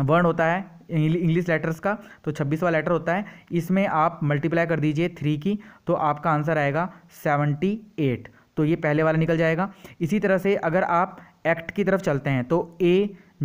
वर्ण होता है इंग्लिश लेटर्स का तो छब्बीसवा लेटर होता है इसमें आप मल्टीप्लाई कर दीजिए थ्री की तो आपका आंसर आएगा सेवनटी एट तो ये पहले वाला निकल जाएगा इसी तरह से अगर आप एक्ट की तरफ चलते हैं तो ए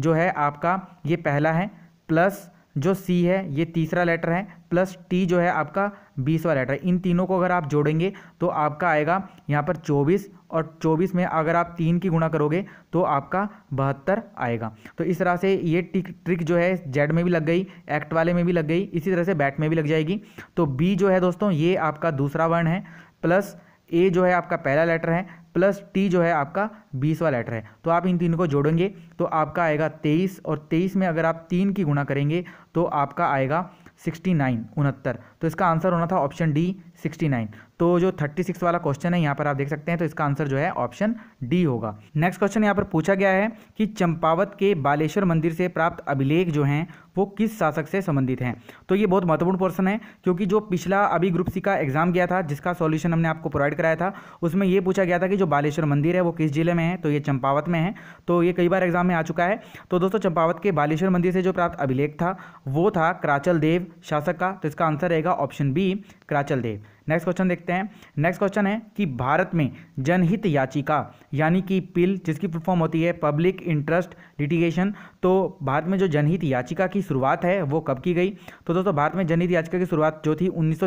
जो है आपका ये पहला है प्लस जो सी है ये तीसरा लेटर है प्लस टी जो है आपका बीसवा लेटर है इन तीनों को अगर आप जोड़ेंगे तो आपका आएगा यहाँ पर चौबीस और चौबीस में अगर आप तीन की गुणा करोगे तो आपका बहत्तर आएगा तो इस तरह से ये टिक ट्रिक जो है जेड में भी लग गई एक्ट वाले में भी लग गई इसी तरह से बैट में भी लग जाएगी तो बी जो है दोस्तों ये आपका दूसरा वर्ण है प्लस ए जो है आपका पहला लेटर है प्लस टी जो है आपका बीसवा लेटर है तो आप इन तीनों को जोड़ेंगे तो आपका आएगा तेईस और तेईस में अगर आप तीन की गुणा करेंगे तो आपका आएगा सिक्सटी नाइन उनहत्तर तो इसका आंसर होना था ऑप्शन डी 69 तो जो 36 वाला क्वेश्चन है यहाँ पर आप देख सकते हैं तो इसका आंसर जो है ऑप्शन डी होगा नेक्स्ट क्वेश्चन यहाँ पर पूछा गया है कि चंपावत के बालेश्वर मंदिर से प्राप्त अभिलेख जो हैं वो किस शासक से संबंधित हैं तो ये बहुत महत्वपूर्ण क्वेश्चन है क्योंकि जो पिछला अभी ग्रुप सी का एग्जाम गया था जिसका सॉल्यूशन हमने आपको प्रोवाइड कराया था उसमें ये पूछा गया था कि जो बालेश्वर मंदिर है वो किस जिले में है तो ये चंपावत में है तो ये कई बार एग्जाम में आ चुका है तो दोस्तों चंपावत के बालेश्वर मंदिर से जो प्राप्त अभिलेख था वो था क्राचल देव शासक का तो इसका आंसर रहेगा ऑप्शन बी कराचल देव नेक्स्ट क्वेश्चन देखते हैं नेक्स्ट क्वेश्चन है कि भारत में जनहित याचिका यानी कि पिल जिसकी फॉर्म होती है पब्लिक इंटरेस्ट लिटिगेशन तो भारत में जो जनहित याचिका की शुरुआत है वो कब की गई तो दोस्तों भारत में जनहित याचिका की शुरुआत जो थी उन्नीस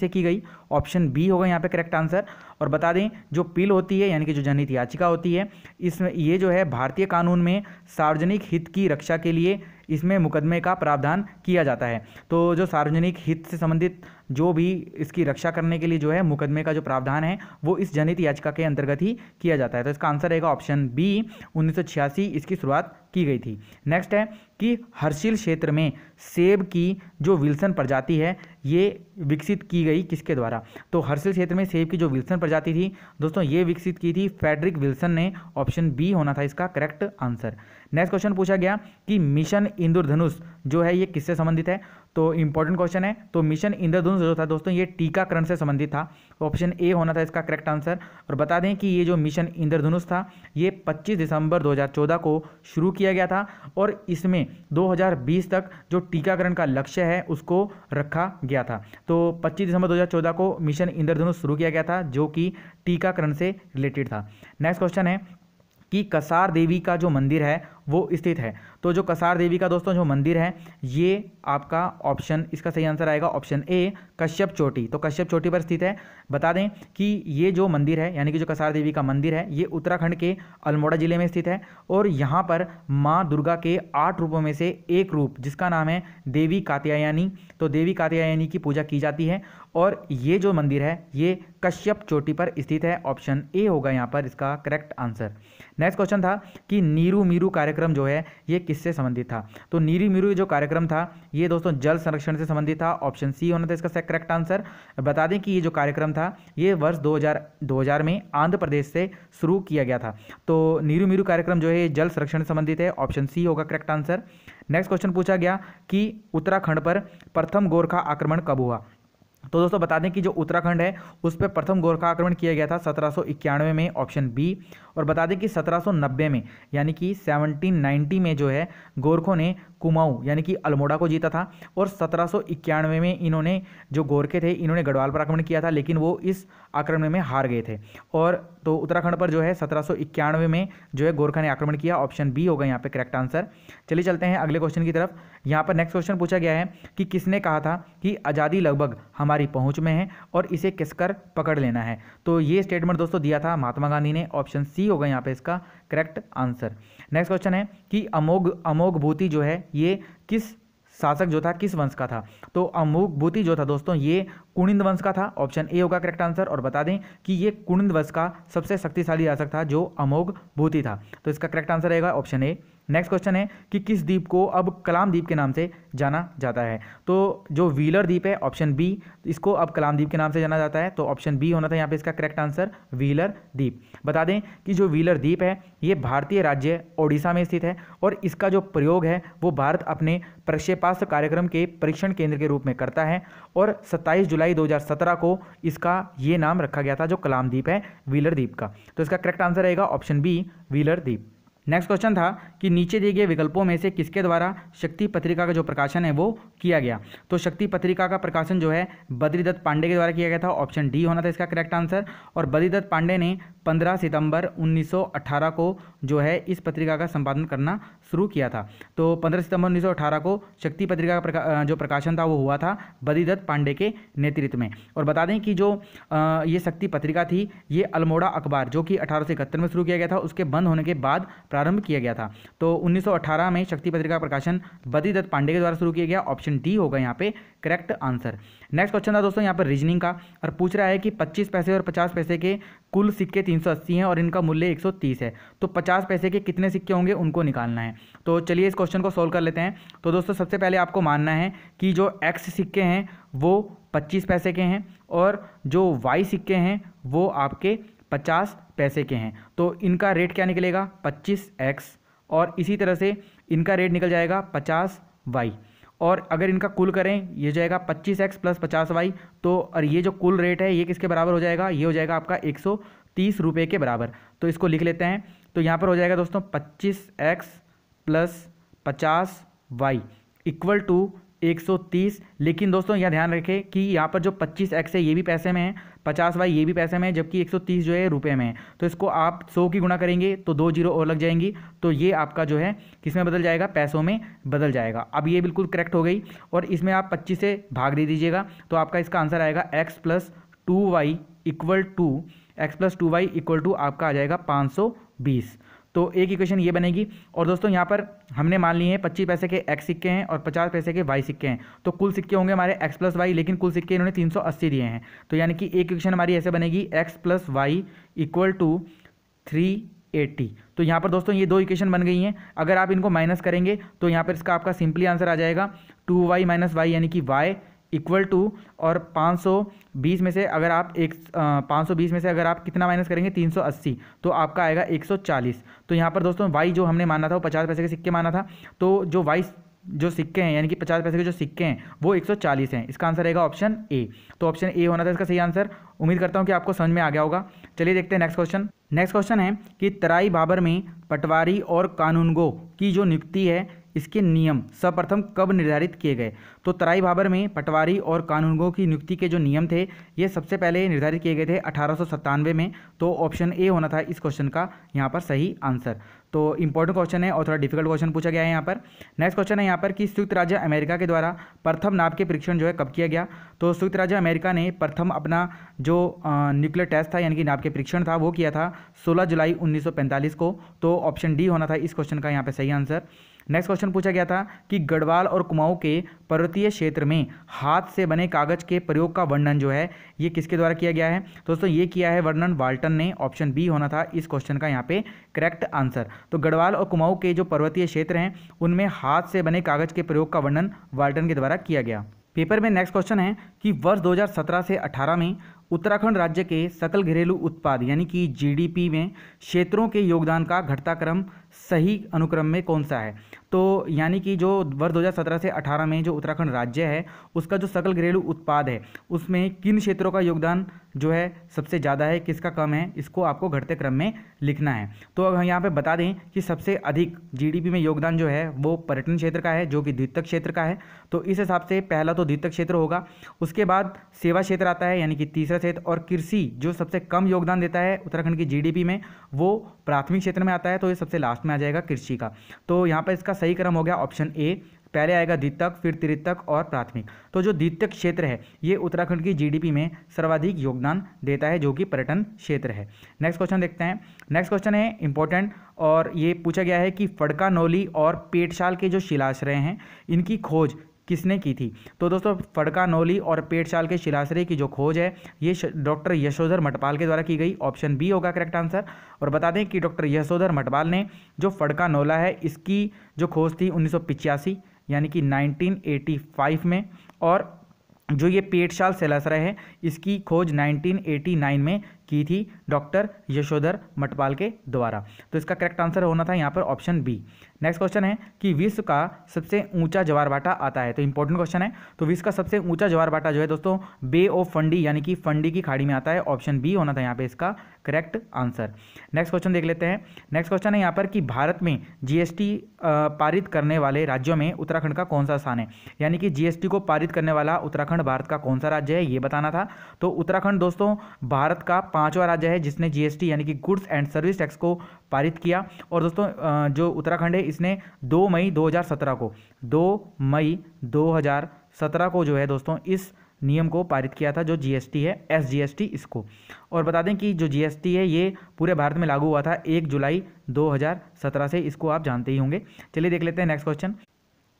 से की गई ऑप्शन बी होगा यहाँ पे करेक्ट आंसर और बता दें जो पिल होती है यानी कि जो जनहित याचिका होती है इसमें ये जो है भारतीय कानून में सार्वजनिक हित की रक्षा के लिए इसमें मुकदमे का प्रावधान किया जाता है तो जो सार्वजनिक हित से संबंधित जो भी इसकी रक्षा करने के लिए जो है मुकदमे का जो प्रावधान है वो इस जनित याचिका के अंतर्गत ही किया जाता है तो इसका आंसर रहेगा ऑप्शन बी उन्नीस इसकी शुरुआत की गई थी नेक्स्ट है कि हर्षिल क्षेत्र में सेब की जो विल्सन प्रजाति है ये विकसित की गई किसके द्वारा तो हर्षिल क्षेत्र में सेब की जो विल्सन प्रजाति थी दोस्तों ये विकसित की थी फेडरिक विल्सन ने ऑप्शन बी होना था इसका करेक्ट आंसर नेक्स्ट क्वेश्चन पूछा गया कि मिशन इंद्रधनुष जो है ये किससे संबंधित है तो इंपॉर्टेंट क्वेश्चन है तो मिशन इंद्रधनुष जो था दोस्तों ये टीकाकरण से संबंधित था ऑप्शन ए होना था इसका करेक्ट आंसर और बता दें कि ये जो मिशन इंद्रधनुष था ये 25 दिसंबर 2014 को शुरू किया गया था और इसमें 2020 तक जो टीकाकरण का लक्ष्य है उसको रखा गया था तो 25 दिसंबर 2014 को मिशन इंद्रधनुष शुरू किया गया था जो कि टीकाकरण से रिलेटेड था नेक्स्ट क्वेश्चन है कि कसार देवी का जो मंदिर है वो स्थित है तो जो कसार देवी का दोस्तों जो मंदिर है ये आपका ऑप्शन इसका सही आंसर आएगा ऑप्शन ए कश्यप चोटी तो कश्यप चोटी पर स्थित है बता दें कि ये जो मंदिर है यानी कि जो कसार देवी का मंदिर है ये उत्तराखंड के अल्मोड़ा जिले में स्थित है और यहाँ पर माँ दुर्गा के आठ रूपों में से एक रूप जिसका नाम है देवी कात्यायनी तो देवी कात्यायनी की पूजा की जाती है और ये जो मंदिर है ये कश्यप चोटी पर स्थित है ऑप्शन ए होगा यहाँ पर इसका करेक्ट आंसर नेक्स्ट क्वेश्चन था कि नीरू मीरू कार्य कार्यक्रम जो है ये किससे संबंधित था तो नीरी मिरू जो कार्यक्रम था ये दोस्तों जल संरक्षण से संबंधित था ऑप्शन सी होना था इसका करेक्ट आंसर बता दें कि ये जो कार्यक्रम था ये वर्ष 2000 2000 में आंध्र प्रदेश से शुरू किया गया था तो नीरू मिरू कार्यक्रम जो है जल संरक्षण से संबंधित है ऑप्शन सी होगा करेक्ट आंसर नेक्स्ट क्वेश्चन पूछा गया कि उत्तराखंड पर प्रथम गोरखा आक्रमण कब हुआ तो दोस्तों बता दें कि जो उत्तराखंड है उस पर प्रथम गोरखा आक्रमण किया गया था सत्रह में ऑप्शन बी और बता दें कि 1790 में यानी कि 1790 में जो है गोरखों ने कुमाऊं यानी कि अल्मोड़ा को जीता था और सत्रह में इन्होंने जो गोरखे थे इन्होंने गढ़वाल पर आक्रमण किया था लेकिन वो इस आक्रमण में हार गए थे और तो उत्तराखंड पर जो है सत्रह में जो है गोरखा ने आक्रमण किया ऑप्शन बी होगा यहाँ पे करेक्ट आंसर चलिए चलते हैं अगले क्वेश्चन की तरफ यहाँ पर नेक्स्ट क्वेश्चन पूछा गया है कि किसने कहा था कि आज़ादी लगभग हमारी पहुँच में है और इसे किसकर पकड़ लेना है तो ये स्टेटमेंट दोस्तों दिया था महात्मा गांधी ने ऑप्शन सी होगा यहाँ पर इसका करेक्ट आंसर नेक्स्ट क्वेश्चन है कि अमोघ अमोघ भूति जो है ये किस शासक जो था किस वंश का था तो अमोघ भूति जो था दोस्तों ये कुणिंद वंश का था ऑप्शन ए होगा करेक्ट आंसर और बता दें कि ये कुणिंद वंश का सबसे शक्तिशाली शासक था जो अमोघ भूति था तो इसका करेक्ट आंसर रहेगा ऑप्शन ए नेक्स्ट क्वेश्चन है कि किस द्वीप को अब कलाम द्वीप के नाम से जाना जाता है तो जो व्हीलर द्वीप है ऑप्शन बी इसको अब कलाम द्वीप के नाम से जाना जाता है तो ऑप्शन बी होना था यहाँ पे इसका करेक्ट आंसर व्हीलर द्वीप बता दें कि जो व्हीलर द्वीप है ये भारतीय राज्य ओडिशा में स्थित है और इसका जो प्रयोग है वो भारत अपने प्रक्षेपास्त्र कार्यक्रम के परीक्षण केंद्र के रूप में करता है और सत्ताईस जुलाई दो को इसका ये नाम रखा गया था जो कलाम द्वीप है व्हीलर द्वीप का तो इसका करेक्ट आंसर रहेगा ऑप्शन बी व्हीलर द्वीप नेक्स्ट क्वेश्चन था कि नीचे दिए गए विकल्पों में से किसके द्वारा शक्ति पत्रिका का जो प्रकाशन है वो किया गया तो शक्ति पत्रिका का प्रकाशन जो है बद्रीदत्त पांडे के द्वारा किया गया था ऑप्शन डी होना था इसका करेक्ट आंसर और बद्रीदत्त पांडे ने 15 सितंबर 1918 को जो है इस पत्रिका का संपादन करना शुरू किया था तो पंद्रह सितंबर उन्नीस को शक्ति पत्रिका का प्रका, जो प्रकाशन था वो हुआ था बदीदत्त पांडे के नेतृत्व में और बता दें कि जो आ, ये शक्ति पत्रिका थी ये अल्मोड़ा अखबार जो कि अठारह में शुरू किया गया था उसके बंद होने के बाद प्रारंभ किया गया था तो उन्नीस में शक्ति पत्रिका प्रकाशन बदीदत्त पांडे के द्वारा शुरू किया गया ऑप्शन डी होगा यहाँ पे करेक्ट आंसर नेक्स्ट क्वेश्चन था दोस्तों यहाँ पर रीजनिंग का और पूछ रहा है कि पच्चीस पैसे और पचास पैसे के कुल सिक्के तीन सौ अस्सी हैं और इनका मूल्य एक सौ तीस है तो पचास पैसे के कितने सिक्के होंगे उनको निकालना है तो चलिए इस क्वेश्चन को सोल्व कर लेते हैं तो दोस्तों सबसे पहले आपको मानना है कि जो एक्स सिक्के हैं वो पच्चीस पैसे के हैं और जो वाई सिक्के हैं वो आपके पचास पैसे के हैं तो इनका रेट क्या निकलेगा पच्चीस एक्स और इसी तरह से इनका रेट निकल जाएगा पचास वाई और अगर इनका कुल करें ये हो जाएगा पच्चीस एक्स प्लस पचास वाई तो और ये जो कुल रेट है ये किसके बराबर हो जाएगा ये हो जाएगा आपका एक सौ तीस रुपये के बराबर तो इसको लिख लेते हैं तो यहाँ पर हो जाएगा दोस्तों पच्चीस एक्स प्लस पचास वाई इक्वल टू एक सौ तीस लेकिन दोस्तों यह ध्यान रखें कि यहाँ पर जो पच्चीस एक्स है ये भी पैसे में है पचास वाई ये भी पैसे में जबकि एक सौ तीस जो है रुपये में है तो इसको आप सौ की गुणा करेंगे तो दो जीरो और लग जाएंगी तो ये आपका जो है किस में बदल जाएगा पैसों में बदल जाएगा अब ये बिल्कुल करेक्ट हो गई और इसमें आप पच्चीस से भाग दे दीजिएगा तो आपका इसका आंसर आएगा X plus two Y equal to X plus two Y equal to आपका आ जाएगा पाँच सौ बीस तो एक इक्वेशन ये बनेगी और दोस्तों यहाँ पर हमने मान लिए हैं पच्चीस पैसे के एक्स सिक्के हैं और पचास पैसे के वाई सिक्के हैं तो कुल सिक्के होंगे हमारे एक्स प्लस वाई लेकिन कुल सिक्के इन्होंने तीन सौ अस्सी दिए हैं तो यानी कि एक इक्वेशन हमारी ऐसे बनेगी X plus Y equal to three eighty तो यहाँ पर दोस्तों ये दो इक्वेशन बन गई हैं अगर आप इनको माइनस करेंगे तो यहाँ पर इसका आपका सिंपली आंसर आ जाएगा टू वाई माइनस वाई यानी कि वाई इक्वल टू और 520 में से अगर आप एक पाँच में से अगर आप कितना माइनस करेंगे 380 तो आपका आएगा 140 तो यहाँ पर दोस्तों वाई जो हमने माना था वो पचास पैसे के सिक्के माना था तो जो वाई जो सिक्के हैं यानी कि पचास पैसे के जो सिक्के हैं वो 140 हैं इसका आंसर रहेगा ऑप्शन ए तो ऑप्शन ए होना था इसका सही आंसर उम्मीद करता हूँ कि आपको समझ में आ गया होगा चलिए देखते हैं नेक्स्ट क्वेश्चन नेक्स्ट क्वेश्चन है कि तराई बाबर में पटवारी और कानूनगो की जो नियुक्ति है इसके नियम सर्वप्रथम कब निर्धारित किए गए तो तराई भाबर में पटवारी और कानूनगों की नियुक्ति के जो नियम थे ये सबसे पहले निर्धारित किए गए थे अठारह में तो ऑप्शन ए होना था इस क्वेश्चन का यहाँ पर सही आंसर तो इंपॉर्टेंट क्वेश्चन है और थोड़ा डिफिकल्ट क्वेश्चन पूछा गया है यहाँ पर नेक्स्ट क्वेश्चन है यहाँ पर कि संयुक्त राज्य अमेरिका के द्वारा प्रथम नाप के परीक्षण जो है कब किया गया तो संयुक्त राज्य अमेरिका ने प्रथम अपना जो न्यूक्लियर टेस्ट था यानी कि नाप के परीक्षण था वो किया था सोलह जुलाई उन्नीस को तो ऑप्शन डी होना था इस क्वेश्चन का यहाँ पर सही आंसर नेक्स्ट क्वेश्चन पूछा गया था कि गढ़वाल और कुमाऊं के पर्वतीय क्षेत्र में हाथ से बने कागज के प्रयोग का वर्णन जो है ये किसके द्वारा किया गया है दोस्तों ये किया है वर्णन वाल्टन ने ऑप्शन बी होना था इस क्वेश्चन का यहाँ पे करेक्ट आंसर तो गढ़वाल और कुमाऊं के जो पर्वतीय क्षेत्र हैं उनमें हाथ से बने कागज के प्रयोग का वर्णन वाल्टन के द्वारा किया गया पेपर में नेक्स्ट क्वेश्चन है कि वर्ष दो से अठारह में उत्तराखंड राज्य के सकल घरेलू उत्पाद यानी कि जी में क्षेत्रों के योगदान का घटता सही अनुक्रम में कौन सा है तो यानी कि जो वर्ष 2017 से 18 में जो उत्तराखंड राज्य है उसका जो सकल घरेलू उत्पाद है उसमें किन क्षेत्रों का योगदान जो है सबसे ज़्यादा है किसका कम है इसको आपको घटते क्रम में लिखना है तो अब हम यहाँ पे बता दें कि सबसे अधिक जीडीपी में योगदान जो है वो पर्यटन क्षेत्र का है जो कि द्वितक क्षेत्र का है तो इस हिसाब से पहला तो द्वितक क्षेत्र होगा उसके बाद सेवा क्षेत्र आता है यानी कि तीसरा क्षेत्र और कृषि जो सबसे कम योगदान देता है उत्तराखंड की जी में वो प्राथमिक क्षेत्र में आता है तो ये सबसे लास्ट में आ जाएगा कृषि का तो यहाँ पर इसका सही क्रम हो गया ऑप्शन ए पहले आएगा द्वितक फिर त्रितक और प्राथमिक तो जो द्वितक क्षेत्र है ये उत्तराखंड की जीडीपी में सर्वाधिक योगदान देता है जो कि पर्यटन क्षेत्र है नेक्स्ट क्वेश्चन देखते हैं नेक्स्ट क्वेश्चन है इंपॉर्टेंट और ये पूछा गया है कि फड़का नौली और पेटशाल के जो शिलाश्रय हैं इनकी खोज किसने की थी तो दोस्तों फड़का नोली और पेटशाल के शिलासरे की जो खोज है ये डॉक्टर यशोधर मटपाल के द्वारा की गई ऑप्शन बी होगा करेक्ट आंसर और बता दें कि डॉक्टर यशोधर मटपाल ने जो फड़का नोला है इसकी जो खोज थी उन्नीस यानी कि 1985 में और जो ये पेटशाल सेलासरा है इसकी खोज 1989 में की थी डॉक्टर यशोधर मटपाल के द्वारा तो इसका करेक्ट आंसर होना था यहाँ पर ऑप्शन बी नेक्स्ट क्वेश्चन है कि विश्व का सबसे ऊंचा जवार भाटा आता है तो इंपॉर्टेंट क्वेश्चन है तो विश्व का सबसे ऊंचा जवार भाटा जो है दोस्तों बे ऑफ फंडी यानी कि फंडी की खाड़ी में आता है ऑप्शन बी होना था यहाँ पे इसका करेक्ट आंसर नेक्स्ट क्वेश्चन देख लेते हैं नेक्स्ट क्वेश्चन है यहाँ पर कि भारत में जीएसटी पारित करने वाले राज्यों में उत्तराखंड का कौन सा स्थान है यानी कि जीएसटी को पारित करने वाला उत्तराखंड भारत का कौन सा राज्य है ये बताना था तो उत्तराखंड दोस्तों भारत का पांचवा राज्य है जिसने जीएसटी यानी कि गुड्स एंड सर्विस टैक्स को पारित किया और दोस्तों जो उत्तराखंड है इसने दो मई सत्रह को दो मई सत्रह को जो है दोस्तों इस नियम को पारित किया था जो जीएसटी है एस जीएसटी इसको और बता दें कि जो जीएसटी है ये पूरे भारत में लागू हुआ था एक जुलाई 2017 से इसको आप जानते ही होंगे चलिए देख लेते हैं नेक्स्ट क्वेश्चन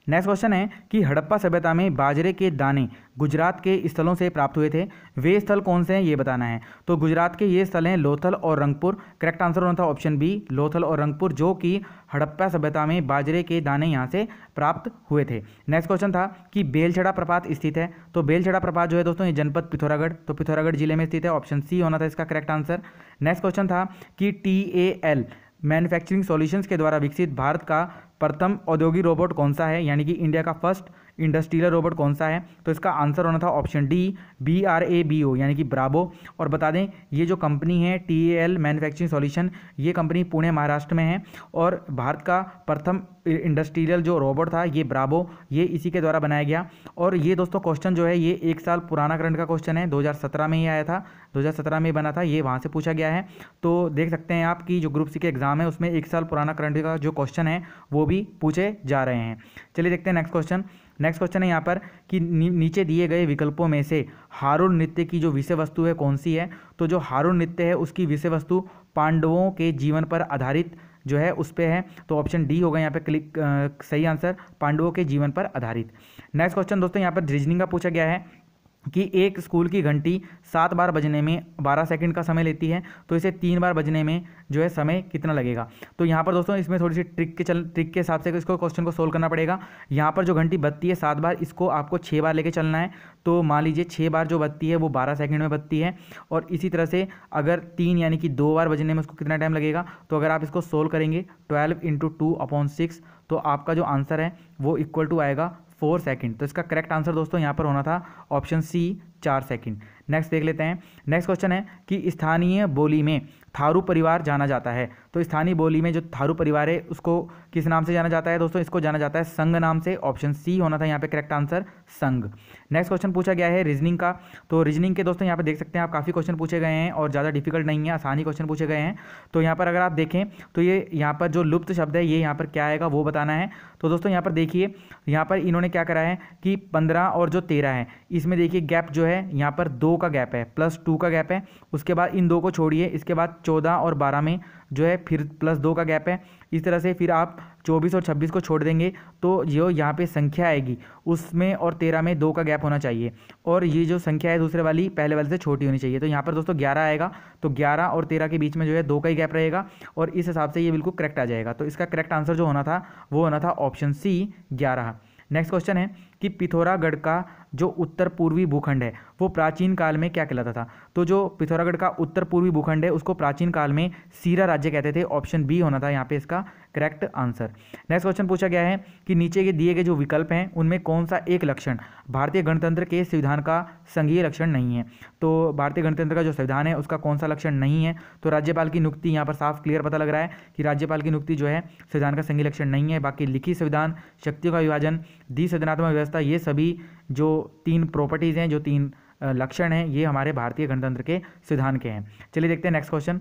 नेक्स्ट क्वेश्चन है कि हड़प्पा सभ्यता में बाजरे के दाने गुजरात के स्थलों से प्राप्त हुए थे वे स्थल कौन से हैं ये बताना है तो गुजरात के ये स्थल हैं लोथल और रंगपुर करेक्ट आंसर होना था ऑप्शन बी लोथल और रंगपुर जो कि हड़प्पा सभ्यता में बाजरे के दाने यहाँ से प्राप्त हुए थे नेक्स्ट क्वेश्चन था कि बेलछड़ा प्रपात स्थित है तो बेलछड़ा प्रपात जो है दोस्तों ये जनपद पिथौरागढ़ तो पिथौरागढ़ जिले में स्थित है ऑप्शन सी होना था इसका करेक्ट आंसर नेक्स्ट क्वेश्चन था कि T A L manufacturing solutions के द्वारा विकसित भारत का प्रथम औद्योगिक रोबोट कौन सा है यानी कि इंडिया का फर्स्ट इंडस्ट्रियल रोबोट कौन सा है तो इसका आंसर होना था option D B R A B O यानी कि ब्राबो और बता दें ये जो कंपनी है टी एल मैन्युफैक्चरिंग सॉल्यूशन ये कंपनी पुणे महाराष्ट्र में है और भारत का प्रथम इंडस्ट्रियल जो रोबोट था ये ब्राबो ये इसी के द्वारा बनाया गया और ये दोस्तों क्वेश्चन जो है ये एक साल पुराना करंट का क्वेश्चन है 2017 में ही आया था 2017 में बना था ये वहाँ से पूछा गया है तो देख सकते हैं आप कि जो ग्रुप सी के एग्ज़ाम है उसमें एक साल पुराना करंट का जो क्वेश्चन है वो भी पूछे जा रहे हैं चलिए देखते हैं नेक्स्ट क्वेश्चन नेक्स्ट क्वेश्चन है यहाँ पर कि नीचे दिए गए विकल्पों में से हारुण नृत्य की जो विषय वस्तु है कौन सी है तो जो हारुण नृत्य है उसकी विषय वस्तु पांडवों के जीवन पर आधारित जो है उस पर है तो ऑप्शन डी होगा यहाँ पे क्लिक आ, सही आंसर पांडवों के जीवन पर आधारित नेक्स्ट क्वेश्चन दोस्तों यहाँ पर रीजनिंग का पूछा गया है कि एक स्कूल की घंटी सात बार बजने में बारह सेकंड का समय लेती है तो इसे तीन बार बजने में जो है समय कितना लगेगा तो यहाँ पर दोस्तों इसमें थोड़ी सी ट्रिक के चल ट्रिक के हिसाब से इसको क्वेश्चन को सोल्व करना पड़ेगा यहाँ पर जो घंटी बत्ती है सात बार इसको आपको छः बार लेके चलना है तो मान लीजिए छः बार जो बत्ती है वो बारह सेकेंड में बत्ती है और इसी तरह से अगर तीन यानी कि दो बार बजने में उसको कितना टाइम लगेगा तो अगर आप इसको सोल्व करेंगे twelve into two upon six तो आपका जो आंसर है वो इक्वल टू आएगा फोर सेकंड तो इसका करेक्ट आंसर दोस्तों यहाँ पर होना था ऑप्शन सी चार सेकंड नेक्स्ट देख लेते हैं नेक्स्ट क्वेश्चन है कि स्थानीय बोली में थारू परिवार जाना जाता है तो स्थानीय बोली में जो थारू परिवार है उसको किस नाम से जाना जाता है दोस्तों इसको जाना जाता है संघ नाम से ऑप्शन सी होना था यहाँ पे करेक्ट आंसर संघ नेक्स्ट क्वेश्चन पूछा गया है रीजनिंग का तो रीजनिंग के दोस्तों यहाँ पे देख सकते हैं आप काफ़ी क्वेश्चन पूछे गए हैं और ज़्यादा डिफिकल्ट नहीं है आसानी क्वेश्चन पूछे गए हैं तो यहाँ पर अगर आप देखें तो ये यहाँ पर जो लुप्त शब्द है ये यहाँ पर क्या आएगा वो बताना है तो दोस्तों यहाँ पर देखिए यहाँ पर इन्होंने क्या करा है कि पंद्रह और जो तेरह है इसमें देखिए गैप जो है यहाँ पर दो का गैप है प्लस टू का गैप है उसके बाद इन दो को छोड़िए इसके बाद चौदह और बारह में जो है फिर प्लस दो का गैप है इस तरह से फिर आप चौबीस और छब्बीस को छोड़ देंगे तो जो यहाँ पे संख्या आएगी उसमें और तेरह में दो का गैप होना चाहिए और ये जो संख्या है दूसरे वाली पहले वाले से छोटी होनी चाहिए तो यहाँ पर दोस्तों ग्यारह आएगा तो ग्यारह और तेरह के बीच में जो है दो का ही गैप रहेगा और इस हिसाब से ये बिल्कुल करेक्ट आ जाएगा तो इसका करेक्ट आंसर जो होना था वो होना था ऑप्शन सी ग्यारह नेक्स्ट क्वेश्चन है कि पिथौरागढ़ का जो उत्तर पूर्वी भूखंड है वो प्राचीन काल में क्या कहलाता था तो जो पिथौरागढ़ का उत्तर पूर्वी भूखंड है उसको प्राचीन काल में सीरा राज्य कहते थे ऑप्शन बी होना था यहाँ पे इसका करेक्ट आंसर नेक्स्ट क्वेश्चन पूछा गया है कि नीचे के दिए गए जो विकल्प हैं उनमें कौन सा एक लक्षण भारतीय गणतंत्र के संविधान का संघीय लक्षण नहीं है तो भारतीय गणतंत्र का जो संविधान है उसका कौन सा लक्षण नहीं है तो राज्यपाल की नियुक्ति यहाँ पर साफ क्लियर पता लग रहा है कि राज्यपाल की नियुक्ति जो है संविधान का संघीय लक्षण नहीं है बाकी लिखी संविधान शक्तियों का विभाजन दी संविधानात्मक राजता ये सभी जो तीन प्रॉपर्टीज़ हैं जो तीन लक्षण हैं ये हमारे भारतीय गणतंत्र के सिद्धांत के हैं चलिए देखते हैं नेक्स्ट क्वेश्चन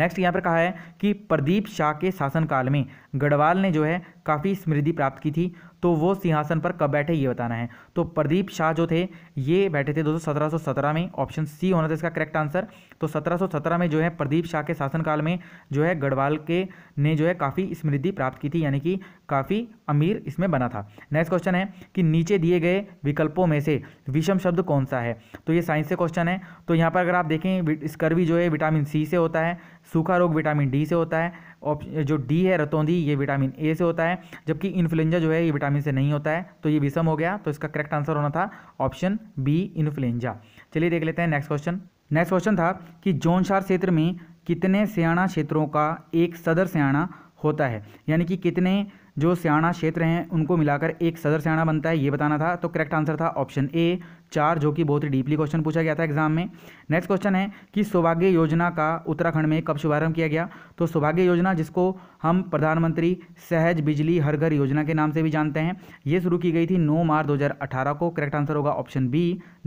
नेक्स्ट यहाँ पर कहा है कि प्रदीप शाह के शासनकाल में गढ़वाल ने जो है काफ़ी समृद्धि प्राप्त की थी तो वो सिंहासन पर कब बैठे ये बताना है तो प्रदीप शाह जो थे ये बैठे थे दोस्तों सत्रह में ऑप्शन सी होना था इसका करेक्ट आंसर तो सत्रह में जो है प्रदीप शाह के शासनकाल में जो है गढ़वाल के ने जो है काफ़ी समृद्धि प्राप्त की थी यानी कि काफ़ी अमीर इसमें बना था नेक्स्ट क्वेश्चन है कि नीचे दिए गए विकल्पों में से विषम शब्द कौन सा है तो ये साइंस से क्वेश्चन है तो यहाँ पर अगर आप देखें स्कर्वी जो है विटामिन सी से होता है सूखा रोग विटामिन डी से होता है ऑप्शन जो डी है रतौंधी ये विटामिन ए से होता है जबकि इन्फ्लुएंजा जो है ये विटामिन से नहीं होता है तो ये विषम हो गया तो इसका करेक्ट आंसर होना था ऑप्शन बी इन्फ्लुएंजा चलिए देख लेते हैं नेक्स्ट क्वेश्चन नेक्स्ट क्वेश्चन था कि जोनशार क्षेत्र में कितने सियाणा क्षेत्रों का एक सदर सियाणा होता है यानी कि कितने जो सियाणा क्षेत्र हैं उनको मिलाकर एक सदर सियाणा बनता है ये बताना था तो करेक्ट आंसर था ऑप्शन ए चार जो कि बहुत ही डीपली क्वेश्चन पूछा गया था एग्जाम में नेक्स्ट क्वेश्चन है कि सौभाग्य योजना का उत्तराखंड में कब शुभारंभ किया गया तो सौभाग्य योजना जिसको हम प्रधानमंत्री सहज बिजली हर घर योजना के नाम से भी जानते हैं ये शुरू की गई थी 9 मार्च 2018 को करेक्ट आंसर होगा ऑप्शन बी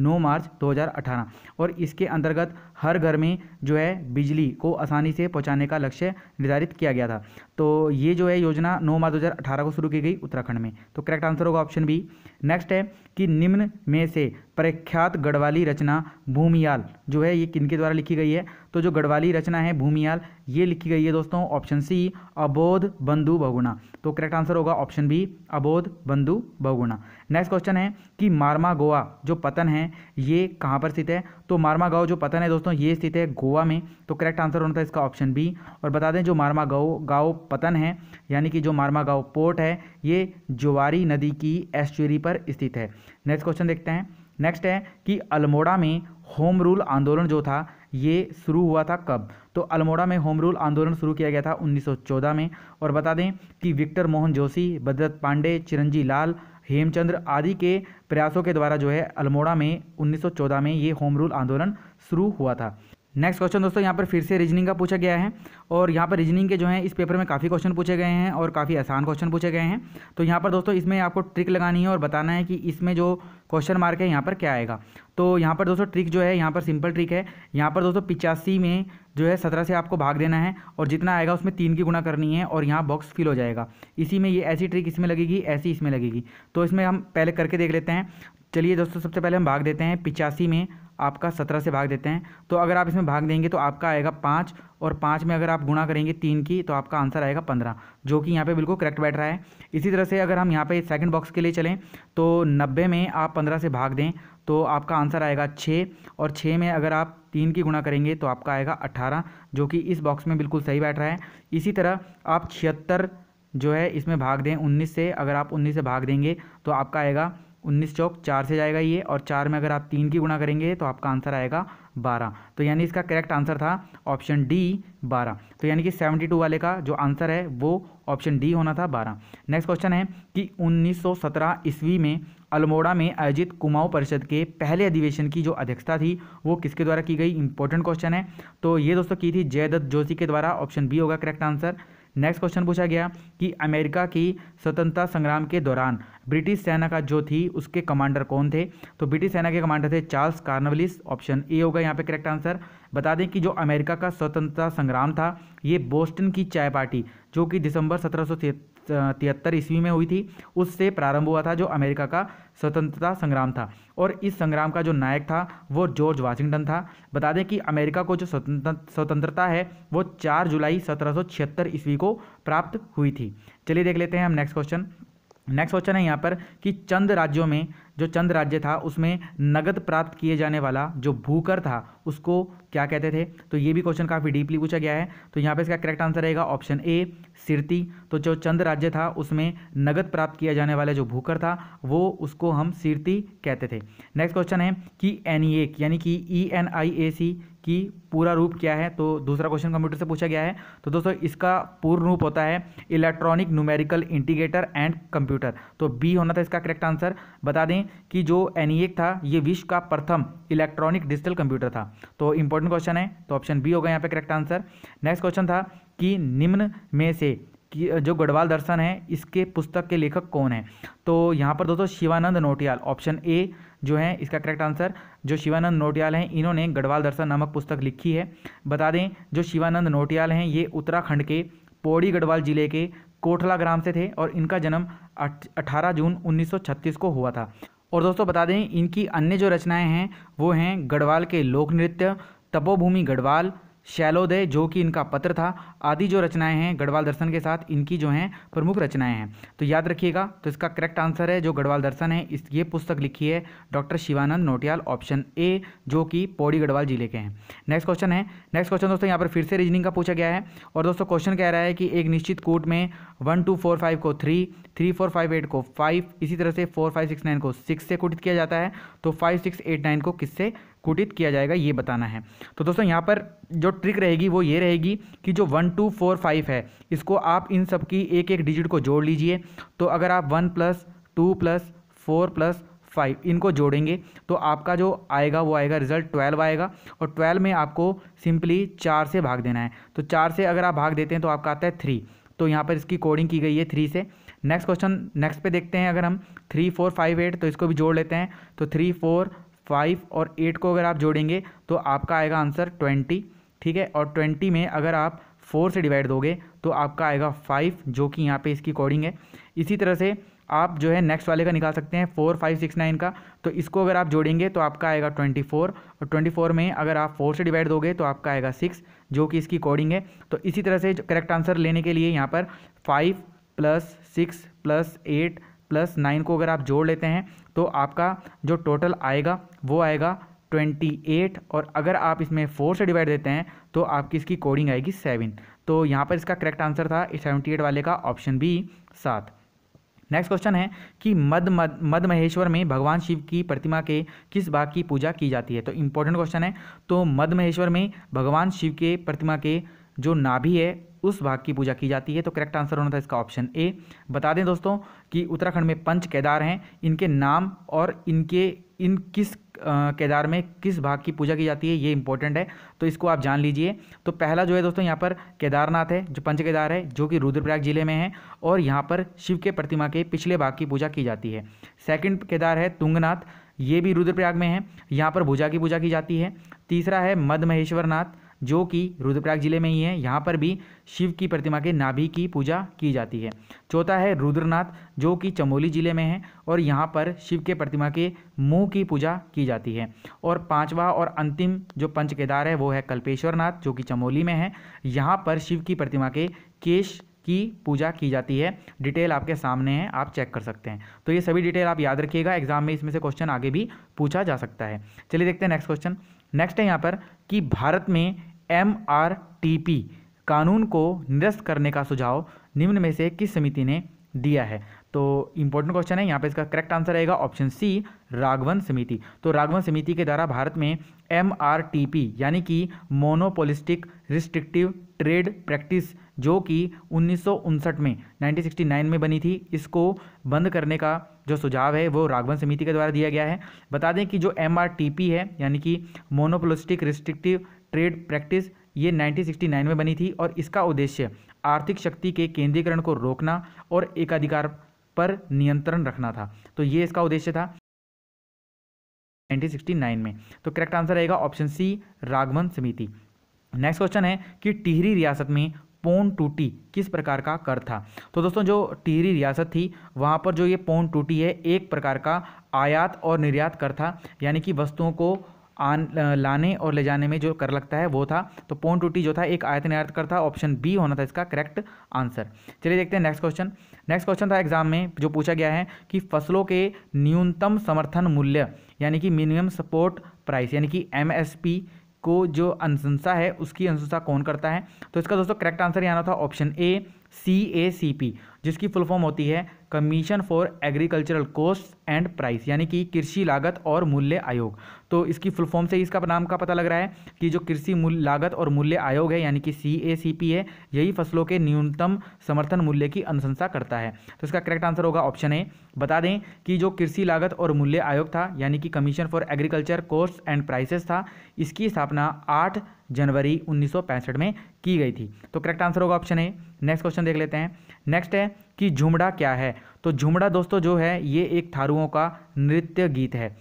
9 मार्च 2018 और इसके अंतर्गत हर घर में जो है बिजली को आसानी से पहुँचाने का लक्ष्य निर्धारित किया गया था तो ये जो है योजना नौ मार्च अठारह को शुरू की गई उत्तराखंड में तो करेक्ट आंसर होगा ऑप्शन बी नेक्स्ट है कि निम्न में से प्रख्यात गढ़वाली रचना भूमियाल जो है ये किनके द्वारा लिखी गई है तो जो गढ़वाली रचना है भूमियाल ये लिखी गई है दोस्तों ऑप्शन सी अबोध बंधु बहुगुणा तो करेक्ट आंसर होगा option B Abodh Bandhu Bahuguna next question है कि मारमा गोवा जो पतन है ये कहाँ पर स्थित है तो मारमा गाँव जो पतन है दोस्तों ये स्थित है गोवा में तो करेक्ट आंसर होना था इसका ऑप्शन बी और बता दें जो मारमा गाँव गाँव पतन है यानी कि जो मारमा गाँव पोर्ट है ये जोवारी नदी की एस्चुरी पर स्थित है नेक्स्ट क्वेश्चन देखते हैं नेक्स्ट है कि अल्मोड़ा में होम रूल आंदोलन जो था ये शुरू हुआ था कब तो अल्मोड़ा में होम रूल आंदोलन शुरू किया गया था 1914 में और बता दें कि विक्टर मोहन जोशी भद्रत पांडे चिरंजी लाल हेमचंद्र आदि के प्रयासों के द्वारा जो है अल्मोड़ा में 1914 में ये होम रूल आंदोलन शुरू हुआ था नेक्स्ट क्वेश्चन दोस्तों यहाँ पर फिर से रीजनिंग का पूछा गया है और यहाँ पर रीजनिंग के जो है इस पेपर में काफ़ी क्वेश्चन पूछे गए हैं और काफ़ी आसान क्वेश्चन पूछे गए हैं तो यहाँ पर दोस्तों इसमें आपको ट्रिक लगानी है और बताना है कि इसमें जो क्वेश्चन मार्क है यहाँ पर क्या आएगा तो यहाँ पर दोस्तों ट्रिक जो है यहाँ पर सिंपल ट्रिक है यहाँ पर दोस्तों पिचासी में जो है सत्रह से आपको भाग देना है और जितना आएगा उसमें तीन की गुणा करनी है और यहाँ बॉक्स फिल हो जाएगा इसी में ये ऐसी ट्रिक इसमें लगेगी ऐसी इसमें लगेगी तो इसमें हम पहले करके देख लेते हैं चलिए दोस्तों सबसे पहले हम भाग देते हैं पिचासी में आपका सत्रह से भाग देते हैं तो अगर आप इसमें भाग देंगे तो आपका आएगा पाँच और पाँच में अगर आप गुणा करेंगे तीन की तो आपका आंसर आएगा पंद्रह जो कि यहाँ पे बिल्कुल करेक्ट बैठ रहा है इसी तरह से अगर हम यहाँ पे सेकंड बॉक्स के लिए चलें तो नब्बे में आप पंद्रह से भाग दें तो आपका आंसर आएगा छः और छः में अगर आप तीन की गुणा करेंगे तो आपका आएगा अट्ठारह जो कि इस बॉक्स में बिल्कुल सही बैठ रहा है इसी तरह आप छिहत्तर जो है इसमें भाग दें उन्नीस से अगर आप उन्नीस से भाग देंगे तो आपका आएगा उन्नीस चौक चार से जाएगा ये और चार में अगर आप तीन की गुणा करेंगे तो आपका आंसर आएगा बारह तो यानी इसका करेक्ट आंसर था ऑप्शन डी बारह तो यानी कि सेवेंटी टू वाले का जो आंसर है वो ऑप्शन डी होना था बारह नेक्स्ट क्वेश्चन है कि सत्रह ईस्वी में अल्मोड़ा में आयोजित कुमाऊं परिषद के पहले अधिवेशन की जो अध्यक्षता थी वो किसके द्वारा की गई इंपॉर्टेंट क्वेश्चन है तो ये दोस्तों की थी जयदत्त जोशी के द्वारा ऑप्शन बी होगा करेक्ट आंसर नेक्स्ट क्वेश्चन पूछा गया कि अमेरिका की स्वतंत्रता संग्राम के दौरान ब्रिटिश सेना का जो थी उसके कमांडर कौन थे तो ब्रिटिश सेना के कमांडर थे चार्ल्स कार्नवलिस ऑप्शन ए होगा यहाँ पे करेक्ट आंसर बता दें कि जो अमेरिका का स्वतंत्रता संग्राम था ये बोस्टन की चाय पार्टी जो कि दिसंबर सत्रह तिहत्तर ईस्वी में हुई थी उससे प्रारंभ हुआ था जो अमेरिका का स्वतंत्रता संग्राम था और इस संग्राम का जो नायक था वो जॉर्ज वाशिंगटन था बता दें कि अमेरिका को जो स्वतंत्र स्वतंत्रता है वो चार जुलाई सत्रह ईस्वी को प्राप्त हुई थी चलिए देख लेते हैं हम नेक्स्ट क्वेश्चन नेक्स्ट क्वेश्चन है यहाँ पर कि चंद राज्यों में जो चंद राज्य था उसमें नगद प्राप्त किए जाने वाला जो भूकर था उसको क्या कहते थे तो ये भी क्वेश्चन काफ़ी डीपली पूछा गया है तो यहाँ पे इसका करेक्ट आंसर रहेगा ऑप्शन ए सिरती तो जो चंद राज्य था उसमें नगद प्राप्त किया जाने वाला जो भूकर था वो उसको हम सिरती कहते थे नेक्स्ट क्वेश्चन है कि एन e यानी कि ई एन आई ए सी की पूरा रूप क्या है तो दूसरा क्वेश्चन कंप्यूटर से पूछा गया है तो दोस्तों इसका पूर्ण रूप होता है electronic numerical integrator and computer तो बी होना था इसका करेक्ट आंसर बता दें कि जो एनिएक e था ये विश्व का प्रथम इलेक्ट्रॉनिक डिजिटल कंप्यूटर था तो इंपॉर्टेंट क्वेश्चन है तो ऑप्शन बी होगा यहाँ पे करेक्ट आंसर नेक्स्ट क्वेश्चन था कि निम्न में से कि जो गढ़वाल दर्शन है इसके पुस्तक के लेखक कौन है तो यहाँ पर दोस्तों शिवानंद नोटियाल ऑप्शन ए जो है इसका करेक्ट आंसर जो शिवानंद नोटियाल हैं इन्होंने गढ़वाल दर्शन नामक पुस्तक लिखी है बता दें जो शिवानंद नोटियाल हैं ये उत्तराखंड के पौड़ी गढ़वाल जिले के कोठला ग्राम से थे और इनका जन्म 18 जून 1936 को हुआ था और दोस्तों बता दें इनकी अन्य जो रचनाएं हैं वो हैं गढ़वाल के लोक नृत्य तपोभूमि गढ़वाल शैलोदय जो कि इनका पत्र था आदि जो रचनाएं हैं गढ़वाल दर्शन के साथ इनकी जो हैं प्रमुख रचनाएं हैं तो याद रखिएगा तो इसका करेक्ट आंसर है जो गढ़वाल दर्शन है इस ये पुस्तक लिखी है doctor Shivanand Nautiyal option A जो कि पौड़ी गढ़वाल जिले के हैं नेक्स्ट क्वेश्चन है नेक्स्ट क्वेश्चन दोस्तों यहाँ पर फिर से रीजनिंग का पूछा गया है और दोस्तों क्वेश्चन कह रहा है कि एक निश्चित कोट में वन टू फोर फाइव को three three four five eight को फाइव इसी तरह से फोर फाइव सिक्स नाइन को सिक्स से कोटित किया जाता है तो फाइव सिक्स एट नाइन को किससे कूटित किया जाएगा ये बताना है तो दोस्तों यहाँ पर जो ट्रिक रहेगी वो ये रहेगी कि जो वन टू फोर फाइव है इसको आप इन सब की एक एक डिजिट को जोड़ लीजिए तो अगर आप one plus two plus four plus five इनको जोड़ेंगे तो आपका जो आएगा वो आएगा रिजल्ट ट्वेल्व आएगा और ट्वेल्व में आपको सिंपली चार से भाग देना है तो चार से अगर आप भाग देते हैं तो आपका आता है थ्री तो यहाँ पर इसकी कोडिंग की गई है थ्री से नेक्स्ट क्वेश्चन नेक्स्ट पे देखते हैं अगर हम थ्री फोर फाइव एट तो इसको भी जोड़ लेते हैं तो थ्री फोर फाइव और एट को अगर आप जोड़ेंगे तो आपका आएगा आंसर ट्वेंटी ठीक है और ट्वेंटी में अगर आप फोर से डिवाइड दोगे तो आपका आएगा फाइव जो कि यहाँ पे इसकी कोडिंग है इसी तरह से आप जो है नेक्स्ट वाले का निकाल सकते हैं फोर फाइव सिक्स नाइन का तो इसको अगर आप जोड़ेंगे तो आपका आएगा ट्वेंटी फोर और ट्वेंटी फोर में अगर आप फोर से डिवाइड दोगे तो आपका आएगा सिक्स जो कि इसकी कोडिंग है तो इसी तरह से करेक्ट आंसर लेने के लिए यहाँ पर five plus six plus eight plus nine को अगर आप जोड़ लेते हैं तो आपका जो टोटल आएगा वो आएगा 28 और अगर आप इसमें फोर से डिवाइड देते हैं तो आपकी इसकी कोडिंग आएगी सेवन तो यहाँ पर इसका करेक्ट आंसर था सेवेंटी एट वाले का ऑप्शन बी सात नेक्स्ट क्वेश्चन है कि मध मद मद महेश्वर में भगवान शिव की प्रतिमा के किस भाग की पूजा की जाती है तो इंपॉर्टेंट क्वेश्चन है तो मध महेश्वर में भगवान शिव के प्रतिमा के जो नाभि है उस भाग की पूजा की जाती है तो करेक्ट आंसर होना था इसका ऑप्शन ए बता दें दोस्तों कि उत्तराखंड में पंच केदार हैं इनके नाम और इनके इन किस केदार में किस भाग की पूजा की जाती है ये इंपॉर्टेंट है तो इसको आप जान लीजिए तो पहला जो है दोस्तों यहाँ पर केदारनाथ है जो पंच केदार है जो कि रुद्रप्रयाग जिले में है और यहाँ पर शिव के प्रतिमा के पिछले भाग की पूजा की जाती है सेकंड केदार है तुंगनाथ ये भी रुद्रप्रयाग में है यहाँ पर भूजा की पूजा की जाती है तीसरा है मध महेश्वरनाथ जो कि रुद्रप्रयाग जिले में ही है यहाँ पर भी शिव की प्रतिमा के नाभि की पूजा की जाती है चौथा है रुद्रनाथ जो कि चमोली जिले में है और यहाँ पर शिव के प्रतिमा के मुंह की पूजा की जाती है और पांचवा और अंतिम जो पंच केदार है वो है कल्पेश्वरनाथ जो कि चमोली में है यहाँ पर शिव की प्रतिमा के केश की पूजा की जाती है डिटेल आपके सामने है आप चेक कर सकते हैं तो ये सभी डिटेल आप याद रखिएगा एग्जाम में इसमें से क्वेश्चन आगे भी पूछा जा सकता है चलिए देखते हैं नेक्स्ट क्वेश्चन नेक्स्ट है यहाँ पर कि भारत में एम आर टी पी कानून को निरस्त करने का सुझाव निम्न में से किस समिति ने दिया है तो इंपॉर्टेंट क्वेश्चन है यहाँ पे इसका करेक्ट आंसर रहेगा ऑप्शन सी राघवन समिति तो राघवन समिति के द्वारा भारत में एम आर टी पी यानी कि मोनोपोलिस्टिक रिस्ट्रिक्टिव ट्रेड प्रैक्टिस जो कि उन्नीस में 1969 में बनी थी इसको बंद करने का जो सुझाव है वो राघवन समिति के द्वारा दिया गया है बता दें कि जो एम है यानी कि मोनोपोलिस्टिक रिस्ट्रिक्टिव ट्रेड प्रैक्टिस ये 1969 में बनी थी और इसका उद्देश्य आर्थिक शक्ति के केंद्रीकरण को रोकना और एकाधिकार पर नियंत्रण रखना था तो ये इसका उद्देश्य था 1969 में तो करेक्ट आंसर रहेगा ऑप्शन सी राघवन समिति नेक्स्ट क्वेश्चन है कि टिहरी रियासत में पोन टूटी किस प्रकार का कर था तो दोस्तों जो टिहरी रियासत थी वहाँ पर जो ये पोन टूटी है एक प्रकार का आयात और निर्यात कर था यानी कि वस्तुओं को आन लाने और ले जाने में जो कर लगता है वो था तो पोन टूटी जो था एक आयत निर्यात कर था ऑप्शन बी होना था इसका करेक्ट आंसर चलिए देखते हैं नेक्स्ट क्वेश्चन नेक्स्ट क्वेश्चन था एग्जाम में जो पूछा गया है कि फसलों के न्यूनतम समर्थन मूल्य यानी कि मिनिमम सपोर्ट प्राइस यानी कि एम को जो अनुशंसा है उसकी अनुशंसा कौन करता है तो इसका दोस्तों करेक्ट आंसर यहाँ था option A C A C P जिसकी फुल फॉर्म होती है commission for agricultural cost and price यानी कि कृषि लागत और मूल्य आयोग तो इसकी फुल फॉर्म से इसका नाम का पता लग रहा है कि जो कृषि मूल्य लागत और मूल्य आयोग है यानी कि सी ए सी पी है यही फसलों के न्यूनतम समर्थन मूल्य की अनुशंसा करता है तो इसका करेक्ट आंसर होगा ऑप्शन ए बता दें कि जो कृषि लागत और मूल्य आयोग था यानी कि commission for agriculture cost and prices था इसकी स्थापना आठ जनवरी 1965 में की गई थी तो करेक्ट आंसर होगा ऑप्शन ए नेक्स्ट क्वेश्चन देख लेते हैं नेक्स्ट है कि झुमड़ा क्या है तो झुमड़ा दोस्तों जो है ये एक थारुओं का नृत्य गीत है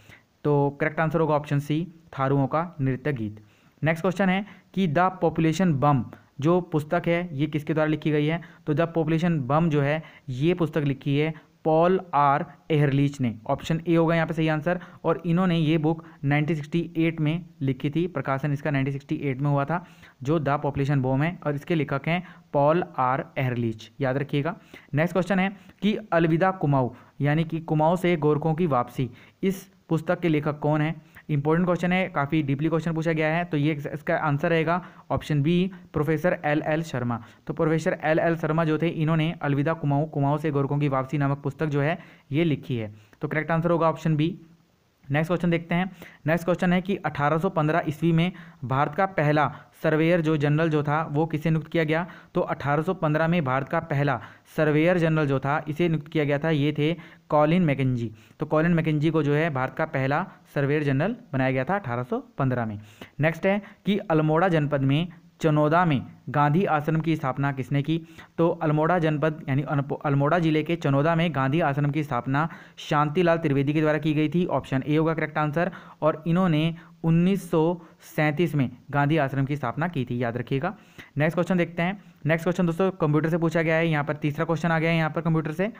तो करेक्ट आंसर होगा ऑप्शन सी थारुओं का नृत्य गीत नेक्स्ट क्वेश्चन है कि द पॉपुलेशन बम जो पुस्तक है ये किसके द्वारा लिखी गई है तो द पॉपुलेशन बम जो है ये पुस्तक लिखी है पॉल आर एहरलीच ने ऑप्शन ए होगा यहाँ पे सही आंसर और इन्होंने ये बुक 1968 में लिखी थी प्रकाशन इसका 1968 में हुआ था जो द पॉपुलेशन बोम है और इसके लेखक हैं पॉल आर एहरलीच याद रखिएगा नेक्स्ट क्वेश्चन है कि अलविदा कुमाऊ यानी कि कुमाऊ से गोरखों की वापसी इस पुस्तक के लेखक कौन है इंपॉर्टेंट क्वेश्चन है काफ़ी डीपली क्वेश्चन पूछा गया है तो ये इसका आंसर रहेगा option B professor L L Sharma तो प्रोफेसर एल एल शर्मा जो थे इन्होंने अलविदा कुमाऊँ कुमाऊँ से गोरखों की वापसी नामक पुस्तक जो है ये लिखी है तो करेक्ट आंसर होगा ऑप्शन बी नेक्स्ट क्वेश्चन देखते हैं नेक्स्ट क्वेश्चन है कि 1815 ईस्वी में भारत का पहला सर्वेयर जो जनरल जो था वो किसे नियुक्त किया गया तो 1815 में भारत का पहला सर्वेयर जनरल जो था इसे नियुक्त किया गया था ये थे कॉलिन मैकेजी तो कॉलिन मैकेजी को जो है भारत का पहला सर्वेयर जनरल बनाया गया था 1815 में नेक्स्ट है कि अल्मोड़ा जनपद में चनौदा में गांधी आश्रम की स्थापना किसने की तो अल्मोड़ा जनपद यानी अल्मोड़ा जिले के चनौदा में गांधी आश्रम की स्थापना शांतिलाल त्रिवेदी के द्वारा की गई थी ऑप्शन ए होगा करेक्ट आंसर और इन्होंने 1937 में गांधी आश्रम की स्थापना की थी याद रखिएगा नेक्स्ट क्वेश्चन देखते हैं नेक्स्ट क्वेश्चन दोस्तों कंप्यूटर से पूछा गया है यहाँ पर तीसरा क्वेश्चन आ गया है यहाँ पर कंप्यूटर से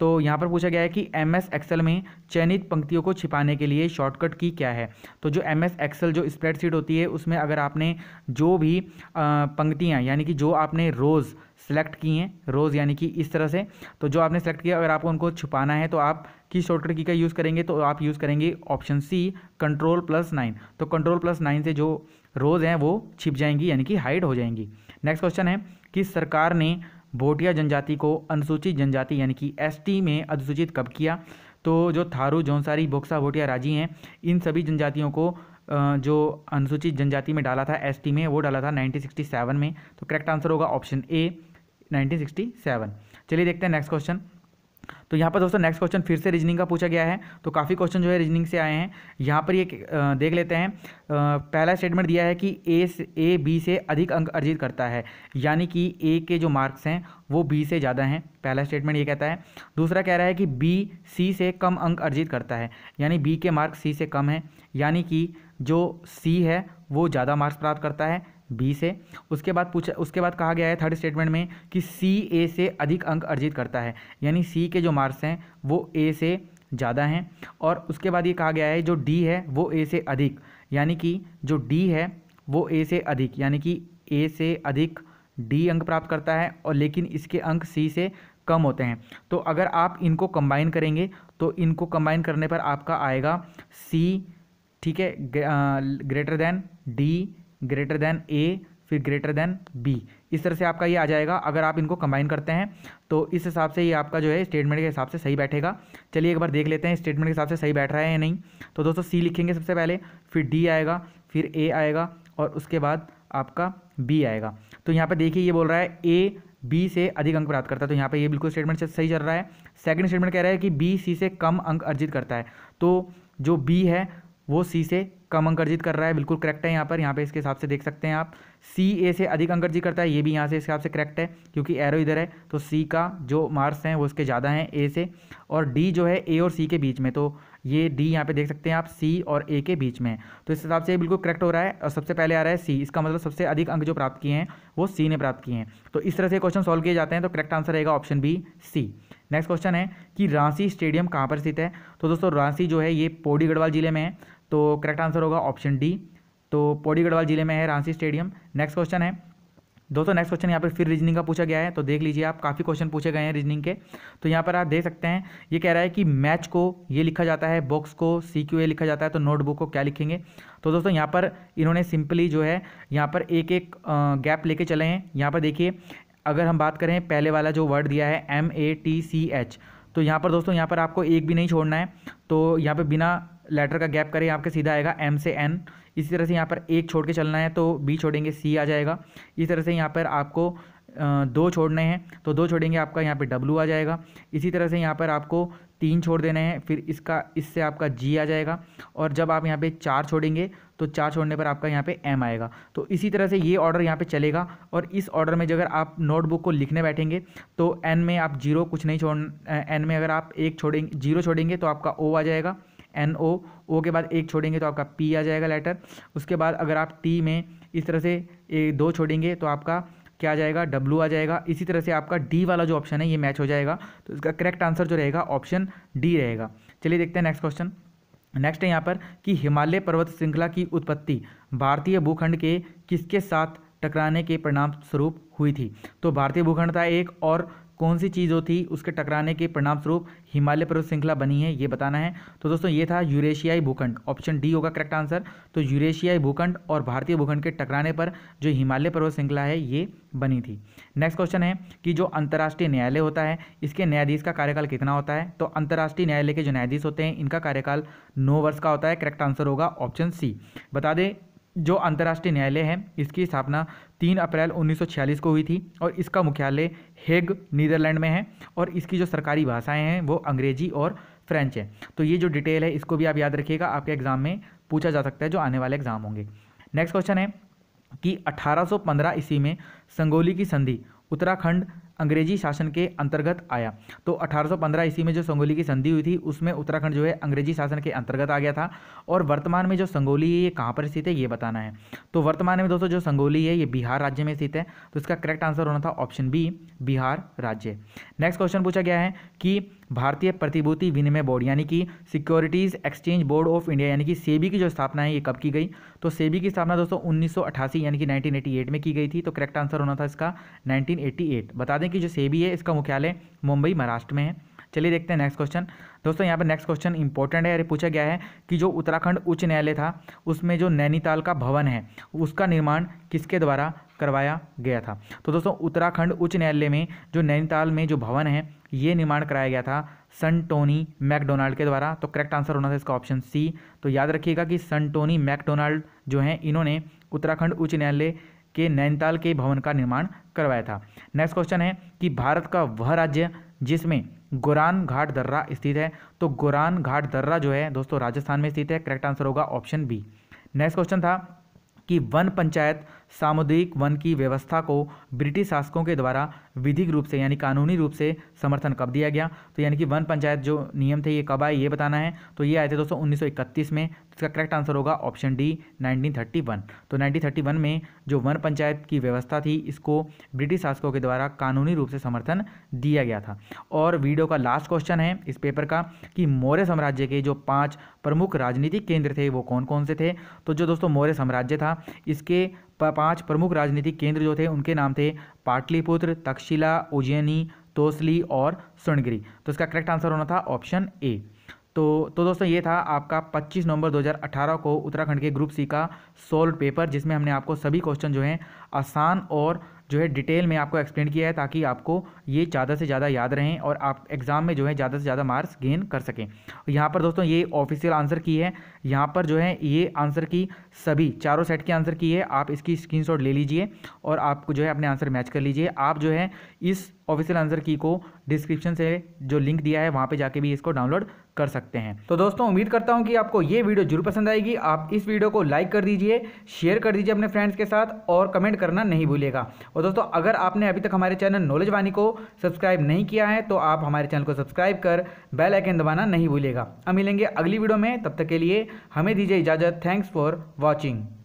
तो यहाँ पर पूछा गया है कि एम एस एक्सेल में चयनित पंक्तियों को छिपाने के लिए शॉर्टकट की क्या है तो जो एम एस एक्सेल जो स्प्रेडशीट होती है उसमें अगर आपने जो भी पंक्तियाँ यानी कि जो आपने रोज़ सेलेक्ट की हैं रोज़ यानी कि इस तरह से तो जो आपने सेलेक्ट किया अगर आपको उनको छुपाना है तो आप किस शॉर्टकट की का यूज़ करेंगे तो आप यूज़ करेंगे option C control plus nine तो कंट्रोल प्लस नाइन से जो रोज़ हैं वो छिप जाएंगी यानी कि हाइड हो जाएंगी नेक्स्ट क्वेश्चन है कि सरकार ने भोटिया जनजाति को अनुसूचित जनजाति यानी कि एसटी में अनुसूचित कब किया तो जो थारू जौनसारी बोक्सा भोटिया राजी हैं इन सभी जनजातियों को जो अनुसूचित जनजाति में डाला था एसटी में वो डाला था 1967 में तो करेक्ट आंसर होगा ऑप्शन ए 1967 चलिए देखते हैं नेक्स्ट क्वेश्चन तो यहाँ पर दोस्तों नेक्स्ट क्वेश्चन फिर से रीजनिंग का पूछा गया है तो काफ़ी क्वेश्चन जो है रीजनिंग से आए हैं यहाँ पर ये देख लेते हैं पहला स्टेटमेंट दिया है कि ए से ए बी से अधिक अंक अर्जित करता है यानी कि ए के जो मार्क्स हैं वो बी से ज़्यादा हैं पहला स्टेटमेंट ये कहता है दूसरा कह रहा है कि बी सी से कम अंक अर्जित करता है यानी बी के मार्क्स सी से कम हैं यानी कि जो सी है वो ज़्यादा मार्क्स प्राप्त करता है बी से उसके बाद पूछा उसके बाद कहा गया है थर्ड स्टेटमेंट में कि सी ए से अधिक अंक अर्जित करता है यानी सी के जो मार्क्स हैं वो ए से ज़्यादा हैं और उसके बाद ये कहा गया है जो डी है वो ए से अधिक यानी कि जो डी है वो ए से अधिक यानी कि ए से अधिक डी अंक प्राप्त करता है और लेकिन इसके अंक सी से कम होते हैं तो अगर आप इनको कंबाइन करेंगे तो इनको कंबाइन करने पर आपका आएगा सी ठीक है greater than D greater than A फिर ग्रेटर देन बी इस तरह से आपका ये आ जाएगा अगर आप इनको कंबाइन करते हैं तो इस हिसाब से ये आपका जो है स्टेटमेंट के हिसाब से सही बैठेगा चलिए एक बार देख लेते हैं स्टेटमेंट के हिसाब से सही बैठ रहा है या नहीं तो दोस्तों सी लिखेंगे सबसे पहले फिर डी आएगा फिर ए आएगा और उसके बाद आपका बी आएगा तो यहाँ पर देखिए ये बोल रहा है ए बी से अधिक अंक प्राप्त करता है तो यहाँ पर ये बिल्कुल स्टेटमेंट सही चल रहा है सेकेंड स्टेटमेंट कह रहा है कि बी सी से कम अंक अर्जित करता है तो जो बी है वो सी से कम अंक अर्जित कर रहा है बिल्कुल करेक्ट है यहाँ पर यहाँ पे इसके हिसाब से देख सकते हैं आप सी ए से अधिक अंक अर्जित करता है ये भी यहाँ से इस हिसाब से करेक्ट है क्योंकि एरो इधर है तो सी का जो मार्क्स हैं वो इसके ज़्यादा हैं ए से और डी जो है ए और सी के बीच में तो ये डी यहाँ पे देख सकते हैं आप सी और ए के बीच में तो इस हिसाब से बिल्कुल करेक्ट हो रहा है और सबसे पहले आ रहा है सी इसका मतलब सबसे अधिक अंक जो प्राप्त किए हैं वो सी ने प्राप्त किए हैं तो इस तरह से क्वेश्चन सॉल्व किए जाते हैं तो करेक्ट आंसर रहेगा option B C next question है कि रांची स्टेडियम कहाँ पर स्थित है तो दोस्तों रांची जो है ये पौड़ी गढ़वाल जिले में है तो करेक्ट आंसर होगा ऑप्शन डी तो पौड़ी गढ़वाल जिले में है रांची स्टेडियम नेक्स्ट क्वेश्चन है दोस्तों नेक्स्ट क्वेश्चन यहाँ पर फिर रीजनिंग का पूछा गया है तो देख लीजिए आप काफ़ी क्वेश्चन पूछे गए हैं रीजनिंग के तो यहाँ पर आप देख सकते हैं ये कह रहा है कि मैच को ये लिखा जाता है बॉक्स को सी क्यू ए लिखा जाता है तो नोटबुक को क्या लिखेंगे तो दोस्तों यहाँ पर इन्होंने सिंपली जो है यहाँ पर एक एक गैप लेके चले हैं यहाँ पर देखिए अगर हम बात करें पहले वाला जो वर्ड दिया है M A T C H तो यहाँ पर दोस्तों यहाँ पर आपको एक भी नहीं छोड़ना है तो यहाँ पर बिना लेटर का गैप करें आपके सीधा आएगा एम से एन इसी तरह से यहाँ पर एक छोड़ के चलना है तो बी छोड़ेंगे सी आ जाएगा इस तरह से यहाँ पर आपको दो छोड़ने हैं तो दो छोड़ेंगे आपका यहाँ पे डब्लू आ जाएगा इसी तरह से यहाँ पर आपको तीन छोड़ देने हैं फिर इसका इससे आपका जी आ जाएगा और जब आप यहाँ पे चार छोड़ेंगे तो चार छोड़ने पर आपका यहाँ पे एम आएगा तो इसी तरह से ये ऑर्डर यहाँ पे चलेगा और इस ऑर्डर में अगर आप नोटबुक को लिखने बैठेंगे तो एन में आप जीरो कुछ नहीं छोड़ एन में अगर आप एक छोड़ेंगे जीरो छोड़ेंगे तो आपका ओ आ जाएगा एन ओ ओ के बाद एक छोड़ेंगे तो आपका पी आ जाएगा लेटर उसके बाद अगर आप टी में इस तरह से ए, दो छोड़ेंगे तो आपका क्या आ जाएगा डब्लू आ जाएगा इसी तरह से आपका डी वाला जो ऑप्शन है ये मैच हो जाएगा तो इसका करेक्ट आंसर जो रहेगा ऑप्शन डी रहेगा चलिए देखते हैं नेक्स्ट क्वेश्चन नेक्स्ट है यहाँ पर कि हिमालय पर्वत श्रृंखला की उत्पत्ति भारतीय भूखंड के किसके साथ टकराने के परिणाम स्वरूप हुई थी तो भारतीय भूखंड था एक और कौन सी चीज़ होती उसके टकराने के परिणाम स्वरूप हिमालय पर्वत श्रृंखला बनी है ये बताना है तो दोस्तों ये था यूरेशियाई भूखंड ऑप्शन डी होगा करेक्ट आंसर तो यूरेशियाई भूखंड और भारतीय भूखंड के टकराने पर जो हिमालय पर्वत श्रृंखला है ये बनी थी नेक्स्ट क्वेश्चन है कि जो अंतर्राष्ट्रीय न्यायालय होता है इसके न्यायाधीश का कार्यकाल कितना होता है तो अंतर्राष्ट्रीय न्यायालय के जो न्यायाधीश होते हैं इनका कार्यकाल नौ वर्ष का होता है करेक्ट आंसर होगा ऑप्शन सी बता दें जो अंतर्राष्ट्रीय न्यायालय है इसकी स्थापना 3 अप्रैल 1946 को हुई थी और इसका मुख्यालय हेग नीदरलैंड में है और इसकी जो सरकारी भाषाएं हैं वो अंग्रेजी और फ्रेंच है तो ये जो डिटेल है इसको भी आप याद रखिएगा आपके एग्जाम में पूछा जा सकता है जो आने वाले एग्जाम होंगे नेक्स्ट क्वेश्चन है कि अठारह ईस्वी में संगोली की संधि उत्तराखंड अंग्रेजी शासन के अंतर्गत आया तो 1815 ईस्वी में जो संगोली की संधि हुई थी उसमें उत्तराखंड जो है अंग्रेजी शासन के अंतर्गत आ गया था और वर्तमान में जो संगोली है ये कहाँ पर स्थित है ये बताना है तो वर्तमान में दोस्तों जो संगोली है ये बिहार राज्य में स्थित है तो इसका करेक्ट आंसर होना था ऑप्शन बी बिहार राज्य नेक्स्ट क्वेश्चन पूछा गया है कि भारतीय प्रतिभूति विनिमय बोर्ड यानी कि securities exchange board of India यानी कि सेबी की जो स्थापना है ये कब की गई तो सेबी की स्थापना दोस्तों 1988 यानी कि 1988 में की गई थी तो करेक्ट आंसर होना था इसका 1988 बता दें यानी कि जो सेबी है इसका मुख्यालय मुंबई महाराष्ट्र में है चलिए देखते हैं नेक्स्ट क्वेश्चन दोस्तों यहाँ पर नेक्स्ट क्वेश्चन इंपॉर्टेंट है अरे पूछा गया है कि जो उत्तराखंड उच्च न्यायालय था उसमें जो नैनीताल का भवन है उसका निर्माण किसके द्वारा करवाया गया था तो दोस्तों उत्तराखंड उच्च न्यायालय में जो नैनीताल में जो भवन है ये निर्माण कराया गया था सन टोनी मैकडोनाल्ड के द्वारा तो करेक्ट आंसर होना था इसका ऑप्शन सी तो याद रखिएगा कि सन टोनी मैकडोनाल्ड जो हैं इन्होंने उत्तराखंड उच्च न्यायालय के नैनीताल के भवन का निर्माण करवाया था नेक्स्ट क्वेश्चन है कि भारत का वह राज्य जिसमें गोरान घाट दर्रा स्थित है तो गोरान घाट दर्रा जो है दोस्तों राजस्थान में स्थित है करेक्ट आंसर होगा ऑप्शन बी नेक्स्ट क्वेश्चन था कि वन पंचायत सामुदायिक वन की व्यवस्था को ब्रिटिश शासकों के द्वारा विधिक रूप से यानी कानूनी रूप से समर्थन कब दिया गया तो यानी कि वन पंचायत जो नियम थे ये कब आए ये बताना है तो ये आए थे दोस्तों 1931 में तो इसका करेक्ट आंसर होगा ऑप्शन डी 1931 तो 1931 में जो वन पंचायत की व्यवस्था थी इसको ब्रिटिश शासकों के द्वारा कानूनी रूप से समर्थन दिया गया था और वीडियो का लास्ट क्वेश्चन है इस पेपर का कि मौर्य साम्राज्य के जो पाँच प्रमुख राजनीतिक केंद्र थे वो कौन कौन से थे तो जो दोस्तों मौर्य साम्राज्य था इसके पांच प्रमुख राजनीतिक केंद्र जो थे उनके नाम थे पाटलिपुत्र तक्षशिला उज्जैनी तोसली और स्वर्णगिरी तो इसका करेक्ट आंसर होना था ऑप्शन ए तो तो दोस्तों ये था आपका 25 नवंबर 2018 को उत्तराखंड के ग्रुप सी का सोल्व पेपर जिसमें हमने आपको सभी क्वेश्चन जो हैं आसान और जो है डिटेल में आपको एक्सप्लेन किया है ताकि आपको ये ज़्यादा से ज़्यादा याद रहें और आप एग्ज़ाम में जो है ज़्यादा से ज़्यादा मार्क्स गेन कर सकें यहाँ पर दोस्तों ये ऑफिशियल आंसर की है यहाँ पर जो है ये आंसर की सभी चारों सेट के आंसर की है आप इसकी स्क्रीन ले लीजिए और आपको जो है अपने आंसर मैच कर लीजिए आप जो है इस ऑफिशियल आंसर की को डिस्क्रिप्शन से जो लिंक दिया है वहाँ पे जाके भी इसको डाउनलोड कर सकते हैं तो दोस्तों उम्मीद करता हूँ कि आपको ये वीडियो जरूर पसंद आएगी आप इस वीडियो को लाइक कर दीजिए शेयर कर दीजिए अपने फ्रेंड्स के साथ और कमेंट करना नहीं भूलेगा और दोस्तों अगर आपने अभी तक हमारे चैनल नॉलेज वानी को सब्सक्राइब नहीं किया है तो आप हमारे चैनल को सब्सक्राइब कर बेल आइकन दबाना नहीं भूलेगा अब मिलेंगे अगली वीडियो में तब तक के लिए हमें दीजिए इजाज़त थैंक्स फॉर वॉचिंग